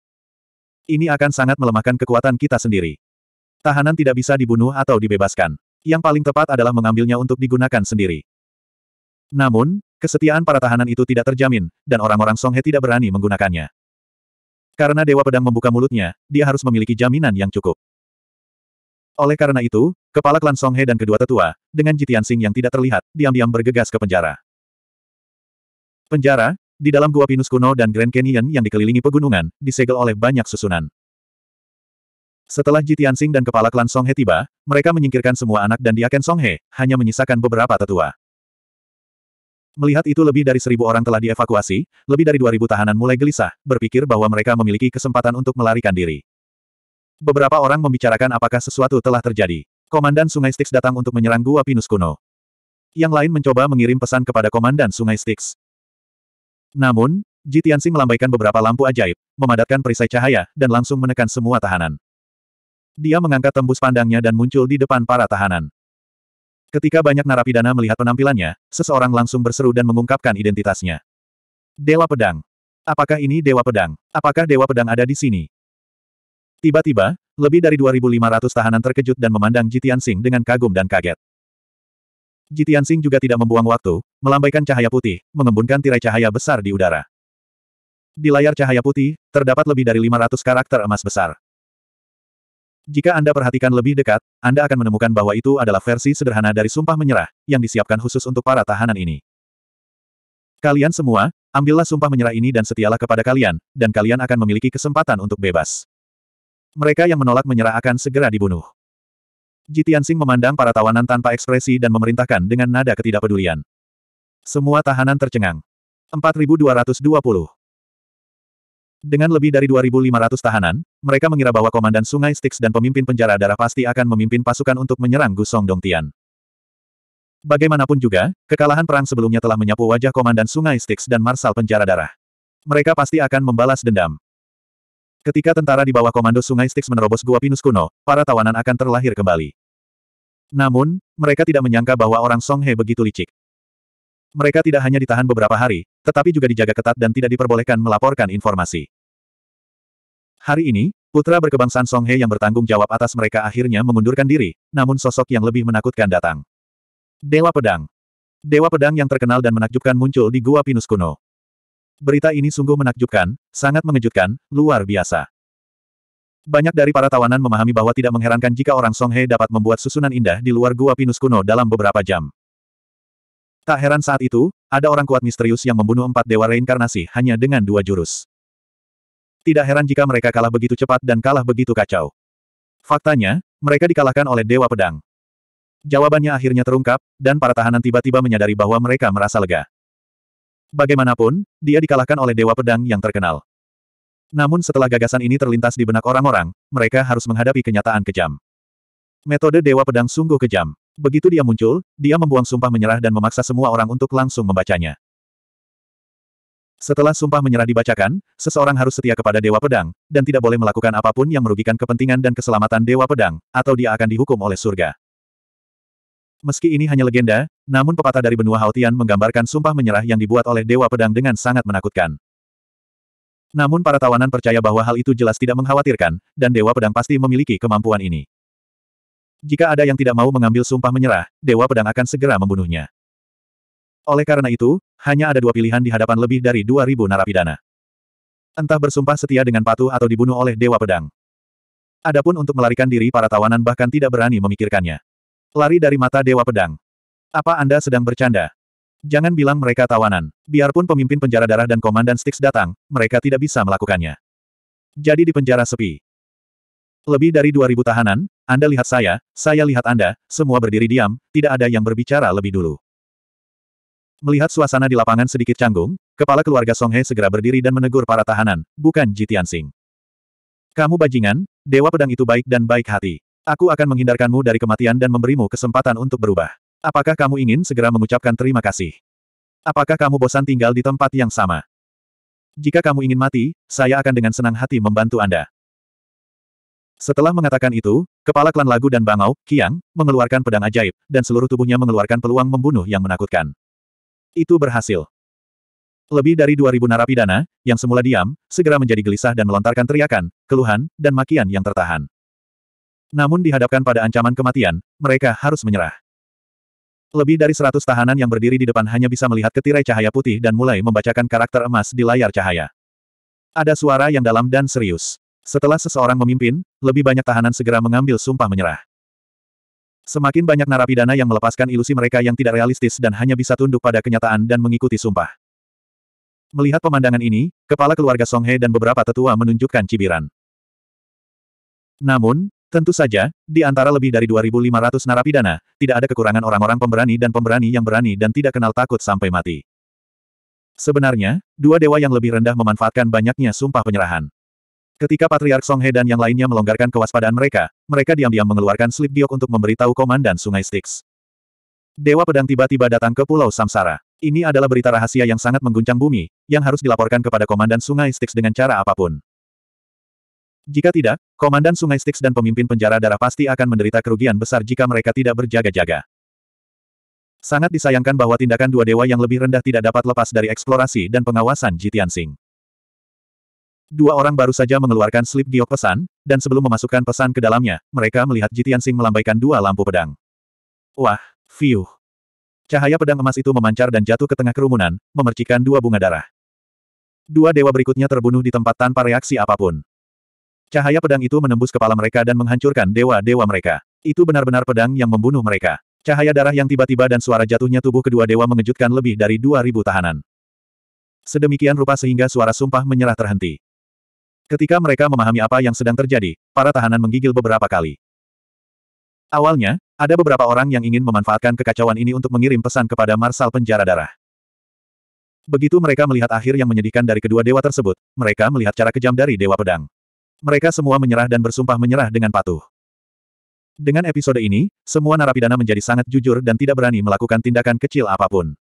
Ini akan sangat melemahkan kekuatan kita sendiri. Tahanan tidak bisa dibunuh atau dibebaskan. Yang paling tepat adalah mengambilnya untuk digunakan sendiri. Namun, kesetiaan para tahanan itu tidak terjamin, dan orang-orang Songhe tidak berani menggunakannya. Karena Dewa Pedang membuka mulutnya, dia harus memiliki jaminan yang cukup. Oleh karena itu, kepala klan Songhe dan kedua tetua, dengan Jitian Sing yang tidak terlihat, diam-diam bergegas ke penjara. Penjara, di dalam gua pinus kuno dan Grand Canyon yang dikelilingi pegunungan, disegel oleh banyak susunan. Setelah Ji Tianxing dan kepala klan Songhe tiba, mereka menyingkirkan semua anak dan diaken Songhe, hanya menyisakan beberapa tetua. Melihat itu lebih dari seribu orang telah dievakuasi, lebih dari dua ribu tahanan mulai gelisah, berpikir bahwa mereka memiliki kesempatan untuk melarikan diri. Beberapa orang membicarakan apakah sesuatu telah terjadi. Komandan Sungai Styx datang untuk menyerang Gua Pinus Kuno. Yang lain mencoba mengirim pesan kepada Komandan Sungai Styx. Namun, Ji melambaikan beberapa lampu ajaib, memadatkan perisai cahaya, dan langsung menekan semua tahanan. Dia mengangkat tembus pandangnya dan muncul di depan para tahanan. Ketika banyak narapidana melihat penampilannya, seseorang langsung berseru dan mengungkapkan identitasnya. Dewa Pedang. Apakah ini Dewa Pedang? Apakah Dewa Pedang ada di sini? Tiba-tiba, lebih dari 2.500 tahanan terkejut dan memandang Jitian Singh dengan kagum dan kaget. Jitian Sing juga tidak membuang waktu, melambaikan cahaya putih, mengembunkan tirai cahaya besar di udara. Di layar cahaya putih, terdapat lebih dari 500 karakter emas besar. Jika Anda perhatikan lebih dekat, Anda akan menemukan bahwa itu adalah versi sederhana dari Sumpah Menyerah, yang disiapkan khusus untuk para tahanan ini. Kalian semua, ambillah Sumpah Menyerah ini dan setialah kepada kalian, dan kalian akan memiliki kesempatan untuk bebas. Mereka yang menolak menyerah akan segera dibunuh. Jitian Sing memandang para tawanan tanpa ekspresi dan memerintahkan dengan nada ketidakpedulian. Semua tahanan tercengang. 4220. Dengan lebih dari 2.500 tahanan, mereka mengira bahwa Komandan Sungai Styx dan pemimpin penjara darah pasti akan memimpin pasukan untuk menyerang Gusong Dongtian. Bagaimanapun juga, kekalahan perang sebelumnya telah menyapu wajah Komandan Sungai Styx dan Marsal Penjara Darah. Mereka pasti akan membalas dendam. Ketika tentara di bawah komando Sungai Styx menerobos Gua Pinus kuno, para tawanan akan terlahir kembali. Namun, mereka tidak menyangka bahwa orang Song He begitu licik. Mereka tidak hanya ditahan beberapa hari, tetapi juga dijaga ketat dan tidak diperbolehkan melaporkan informasi. Hari ini, putra berkebangsaan Song He yang bertanggung jawab atas mereka akhirnya mengundurkan diri, namun sosok yang lebih menakutkan datang. Dewa Pedang Dewa Pedang yang terkenal dan menakjubkan muncul di Gua Pinus Kuno. Berita ini sungguh menakjubkan, sangat mengejutkan, luar biasa. Banyak dari para tawanan memahami bahwa tidak mengherankan jika orang Songhe dapat membuat susunan indah di luar gua pinus kuno dalam beberapa jam. Tak heran saat itu, ada orang kuat misterius yang membunuh empat dewa reinkarnasi hanya dengan dua jurus. Tidak heran jika mereka kalah begitu cepat dan kalah begitu kacau. Faktanya, mereka dikalahkan oleh dewa pedang. Jawabannya akhirnya terungkap, dan para tahanan tiba-tiba menyadari bahwa mereka merasa lega. Bagaimanapun, dia dikalahkan oleh dewa pedang yang terkenal. Namun setelah gagasan ini terlintas di benak orang-orang, mereka harus menghadapi kenyataan kejam. Metode Dewa Pedang sungguh kejam. Begitu dia muncul, dia membuang sumpah menyerah dan memaksa semua orang untuk langsung membacanya. Setelah sumpah menyerah dibacakan, seseorang harus setia kepada Dewa Pedang, dan tidak boleh melakukan apapun yang merugikan kepentingan dan keselamatan Dewa Pedang, atau dia akan dihukum oleh surga. Meski ini hanya legenda, namun pepatah dari benua Haotian menggambarkan sumpah menyerah yang dibuat oleh Dewa Pedang dengan sangat menakutkan. Namun para tawanan percaya bahwa hal itu jelas tidak mengkhawatirkan, dan Dewa Pedang pasti memiliki kemampuan ini. Jika ada yang tidak mau mengambil sumpah menyerah, Dewa Pedang akan segera membunuhnya. Oleh karena itu, hanya ada dua pilihan di hadapan lebih dari 2.000 narapidana. Entah bersumpah setia dengan patuh atau dibunuh oleh Dewa Pedang. Adapun untuk melarikan diri para tawanan bahkan tidak berani memikirkannya. Lari dari mata Dewa Pedang. Apa Anda sedang bercanda? Jangan bilang mereka tawanan. Biarpun pemimpin penjara darah dan komandan Styx datang, mereka tidak bisa melakukannya. Jadi di penjara sepi. Lebih dari 2000 tahanan, Anda lihat saya, saya lihat Anda, semua berdiri diam, tidak ada yang berbicara lebih dulu. Melihat suasana di lapangan sedikit canggung, kepala keluarga Song He segera berdiri dan menegur para tahanan, bukan Jitian Sing. Kamu bajingan, dewa pedang itu baik dan baik hati. Aku akan menghindarkanmu dari kematian dan memberimu kesempatan untuk berubah. Apakah kamu ingin segera mengucapkan terima kasih? Apakah kamu bosan tinggal di tempat yang sama? Jika kamu ingin mati, saya akan dengan senang hati membantu Anda. Setelah mengatakan itu, kepala klan Lagu dan Bangau, Kiang, mengeluarkan pedang ajaib, dan seluruh tubuhnya mengeluarkan peluang membunuh yang menakutkan. Itu berhasil. Lebih dari 2000 narapidana, yang semula diam, segera menjadi gelisah dan melontarkan teriakan, keluhan, dan makian yang tertahan. Namun dihadapkan pada ancaman kematian, mereka harus menyerah. Lebih dari seratus tahanan yang berdiri di depan hanya bisa melihat ketirai cahaya putih dan mulai membacakan karakter emas di layar cahaya. Ada suara yang dalam dan serius. Setelah seseorang memimpin, lebih banyak tahanan segera mengambil sumpah menyerah. Semakin banyak narapidana yang melepaskan ilusi mereka yang tidak realistis dan hanya bisa tunduk pada kenyataan dan mengikuti sumpah. Melihat pemandangan ini, kepala keluarga Songhe dan beberapa tetua menunjukkan cibiran. Namun, Tentu saja, di antara lebih dari 2.500 narapidana, tidak ada kekurangan orang-orang pemberani dan pemberani yang berani dan tidak kenal takut sampai mati. Sebenarnya, dua dewa yang lebih rendah memanfaatkan banyaknya sumpah penyerahan. Ketika Patriark Song He dan yang lainnya melonggarkan kewaspadaan mereka, mereka diam-diam mengeluarkan slip giok untuk memberitahu komandan Sungai Styx. Dewa Pedang tiba-tiba datang ke Pulau Samsara. Ini adalah berita rahasia yang sangat mengguncang bumi, yang harus dilaporkan kepada komandan Sungai Styx dengan cara apapun. Jika tidak, Komandan Sungai Styx dan pemimpin penjara darah pasti akan menderita kerugian besar jika mereka tidak berjaga-jaga. Sangat disayangkan bahwa tindakan dua dewa yang lebih rendah tidak dapat lepas dari eksplorasi dan pengawasan Jitian Sing. Dua orang baru saja mengeluarkan slip giok pesan, dan sebelum memasukkan pesan ke dalamnya, mereka melihat Jitian Sing melambaikan dua lampu pedang. Wah, fiuh. Cahaya pedang emas itu memancar dan jatuh ke tengah kerumunan, memercikan dua bunga darah. Dua dewa berikutnya terbunuh di tempat tanpa reaksi apapun. Cahaya pedang itu menembus kepala mereka dan menghancurkan dewa-dewa mereka. Itu benar-benar pedang yang membunuh mereka. Cahaya darah yang tiba-tiba dan suara jatuhnya tubuh kedua dewa mengejutkan lebih dari dua ribu tahanan. Sedemikian rupa sehingga suara sumpah menyerah terhenti. Ketika mereka memahami apa yang sedang terjadi, para tahanan menggigil beberapa kali. Awalnya, ada beberapa orang yang ingin memanfaatkan kekacauan ini untuk mengirim pesan kepada Marsal Penjara Darah. Begitu mereka melihat akhir yang menyedihkan dari kedua dewa tersebut, mereka melihat cara kejam dari Dewa Pedang. Mereka semua menyerah dan bersumpah menyerah dengan patuh. Dengan episode ini, semua narapidana menjadi sangat jujur dan tidak berani melakukan tindakan kecil apapun.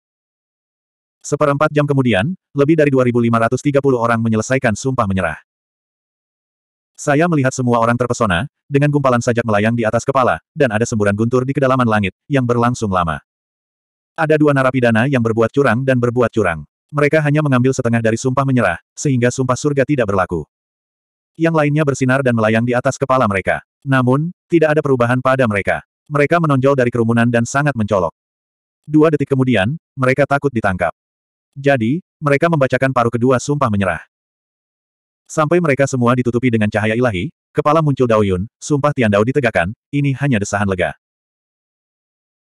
Seperempat jam kemudian, lebih dari 2.530 orang menyelesaikan sumpah menyerah. Saya melihat semua orang terpesona, dengan gumpalan sajak melayang di atas kepala, dan ada semburan guntur di kedalaman langit, yang berlangsung lama. Ada dua narapidana yang berbuat curang dan berbuat curang. Mereka hanya mengambil setengah dari sumpah menyerah, sehingga sumpah surga tidak berlaku yang lainnya bersinar dan melayang di atas kepala mereka. Namun, tidak ada perubahan pada mereka. Mereka menonjol dari kerumunan dan sangat mencolok. Dua detik kemudian, mereka takut ditangkap. Jadi, mereka membacakan paruh kedua sumpah menyerah. Sampai mereka semua ditutupi dengan cahaya ilahi, kepala muncul Daoyun, sumpah Tian Dao ditegakkan, ini hanya desahan lega.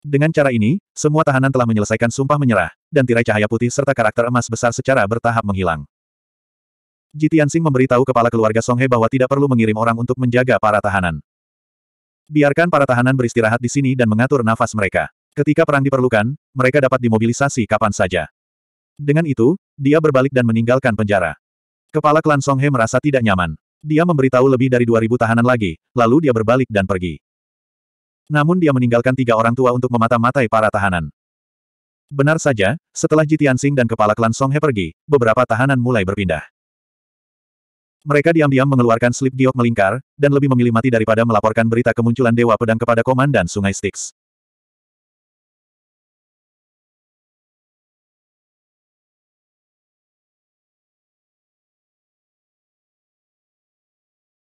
Dengan cara ini, semua tahanan telah menyelesaikan sumpah menyerah, dan tirai cahaya putih serta karakter emas besar secara bertahap menghilang. Ji Tianxing memberitahu kepala keluarga Songhe bahwa tidak perlu mengirim orang untuk menjaga para tahanan. Biarkan para tahanan beristirahat di sini dan mengatur nafas mereka. Ketika perang diperlukan, mereka dapat dimobilisasi kapan saja. Dengan itu, dia berbalik dan meninggalkan penjara. Kepala klan Songhe merasa tidak nyaman. Dia memberitahu lebih dari 2.000 tahanan lagi, lalu dia berbalik dan pergi. Namun dia meninggalkan tiga orang tua untuk memata-matai para tahanan. Benar saja, setelah Jitian dan kepala klan Songhe pergi, beberapa tahanan mulai berpindah. Mereka diam-diam mengeluarkan slip giok melingkar, dan lebih memilih mati daripada melaporkan berita kemunculan Dewa Pedang kepada Komandan Sungai Styx.